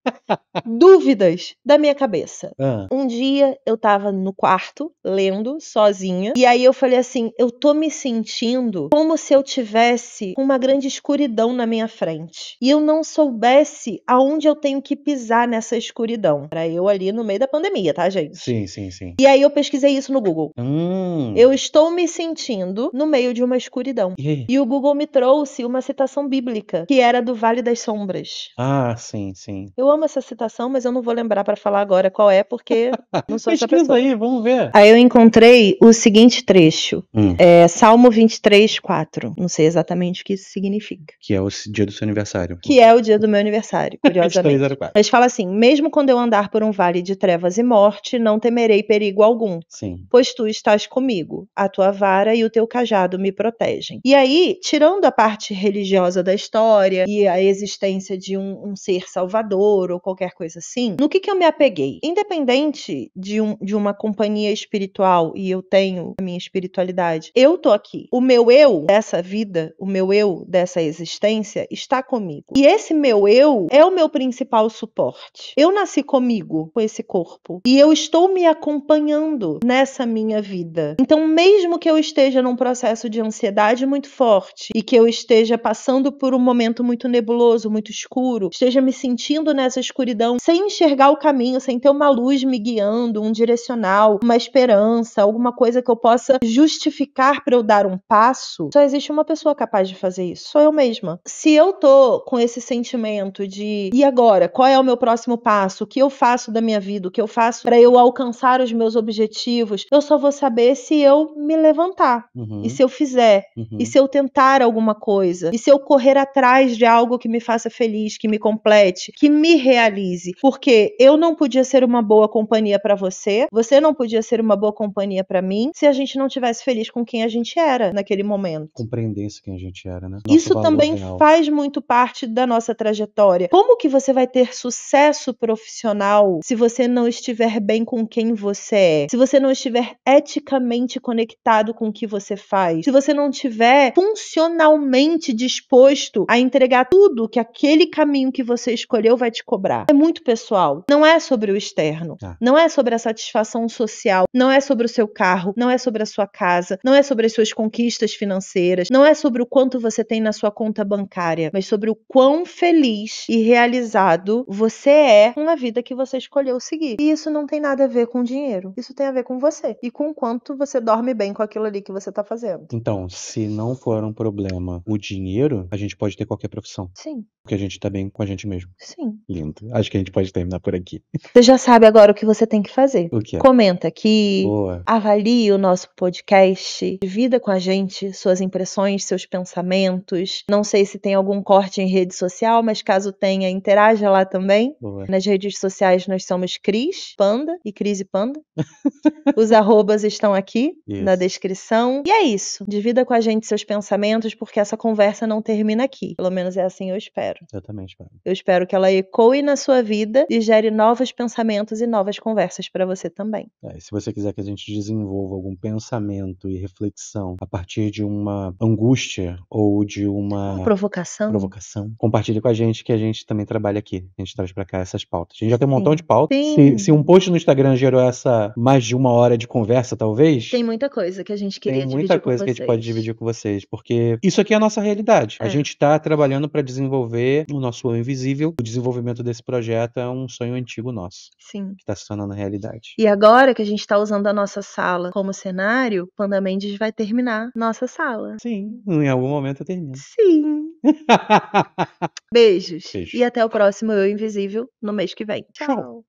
A: dúvidas da minha cabeça. Ah. Um dia eu tava no quarto, lendo, sozinha, e aí eu falei assim: eu tô me sentindo como se eu tivesse uma grande escuridão na minha frente. E eu não soubesse aonde eu tenho que pisar nessa escuridão. Para eu ali no meio da pandemia, tá, gente?
B: Sim, sim, sim.
A: E aí eu pesquisei isso no Google. Hum. Eu estou me sentindo no meio de uma escuridão. E, e o Google me trouxe uma citação bíblica, que era do Vale das Sombras.
B: Ah, sim, sim.
A: Eu amo essa citação, mas eu não vou lembrar para falar agora qual é, porque <laughs> não sou essa pessoa. aí, vamos ver. Aí eu encontrei o seguinte trecho. Hum. É, Salmo 23, 4. Não sei exatamente o que isso significa.
B: Que é o dia do seu aniversário.
A: Que é o dia do meu aniversário, <laughs> curiosamente. Mas fala assim, mesmo quando eu andar por um vale de trevas e morte, não temerei perigo algum. Sim. Pois tu estás comigo, a tua vara e o teu cajado me protegem. E aí, tirando a parte religiosa da história e a existência de um, um ser salvador, ou qualquer coisa assim, no que, que eu me apeguei? Independente de, um, de uma companhia espiritual e eu tenho a minha espiritualidade, eu tô aqui. O meu eu dessa vida, o meu eu dessa existência está comigo. E esse meu eu é o meu principal suporte. Eu nasci comigo, com esse corpo, e eu estou me acompanhando nessa minha vida. Então, mesmo que eu esteja num processo de ansiedade muito forte e que eu esteja passando por um momento muito nebuloso, muito escuro, esteja me sentindo nessa nessa escuridão sem enxergar o caminho, sem ter uma luz me guiando, um direcional, uma esperança, alguma coisa que eu possa justificar para eu dar um passo, só existe uma pessoa capaz de fazer isso. Sou eu mesma. Se eu tô com esse sentimento de e agora, qual é o meu próximo passo? O que eu faço da minha vida? O que eu faço para eu alcançar os meus objetivos? Eu só vou saber se eu me levantar. Uhum. E se eu fizer, uhum. e se eu tentar alguma coisa, e se eu correr atrás de algo que me faça feliz, que me complete, que me realize, porque eu não podia ser uma boa companhia para você, você não podia ser uma boa companhia para mim, se a gente não tivesse feliz com quem a gente era naquele momento.
B: Compreendesse quem a gente era, né? Nosso Isso também real.
A: faz muito parte da nossa trajetória. Como que você vai ter sucesso profissional se você não estiver bem com quem você é? Se você não estiver eticamente conectado com o que você faz? Se você não estiver funcionalmente disposto a entregar tudo que aquele caminho que você escolheu vai te cobrar. É muito pessoal. Não é sobre o externo. Tá. Não é sobre a satisfação social. Não é sobre o seu carro. Não é sobre a sua casa. Não é sobre as suas conquistas financeiras. Não é sobre o quanto você tem na sua conta bancária. Mas sobre o quão feliz e realizado você é com a vida que você escolheu seguir. E isso não tem nada a ver com dinheiro. Isso tem a ver com você. E com quanto você dorme bem com aquilo ali que você tá fazendo.
B: Então, se não for um problema o dinheiro, a gente pode ter qualquer profissão. Sim. Porque a gente tá bem com a gente mesmo. Sim. Lindo. Acho que a gente pode terminar por aqui.
A: Você já sabe agora o que você tem que fazer. O que Comenta aqui, Boa. avalie o nosso podcast, divida com a gente suas impressões, seus pensamentos. Não sei se tem algum corte em rede social, mas caso tenha, interaja lá também. Boa. Nas redes sociais nós somos Cris Panda e Cris e Panda. <laughs> Os arrobas estão aqui isso. na descrição. E é isso. Divida com a gente seus pensamentos, porque essa conversa não termina aqui. Pelo menos é assim eu espero. Eu também espero. Eu espero que ela ecoe ecoe na sua vida e gere novos pensamentos e novas conversas para você também.
B: É, se você quiser que a gente desenvolva algum pensamento e reflexão a partir de uma angústia ou de uma, uma
A: provocação.
B: provocação, compartilhe com a gente que a gente também trabalha aqui. A gente traz para cá essas pautas. A gente já tem um Sim. montão de pautas. Se, se, um post no Instagram gerou essa mais de uma hora de conversa, talvez.
A: Tem muita coisa que a gente queria dividir com vocês. Tem muita coisa que a gente pode
B: dividir com vocês, porque isso aqui é a nossa realidade. É. A gente está trabalhando para desenvolver o nosso invisível, o desenvolvimento desenvolvimento desse projeto é um sonho antigo nosso. Sim. Que está se tornando realidade.
A: E agora que a gente está usando a nossa sala como cenário, Panda Mendes vai terminar nossa sala. Sim,
B: em algum momento eu termino. Sim. <laughs> Beijos. Beijo.
A: E até o próximo Eu Invisível no mês que vem. Tchau. Tchau,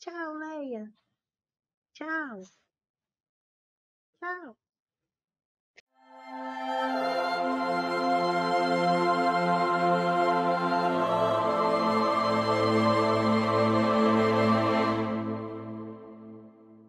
A: Tchau Leia. Tchau. Tchau.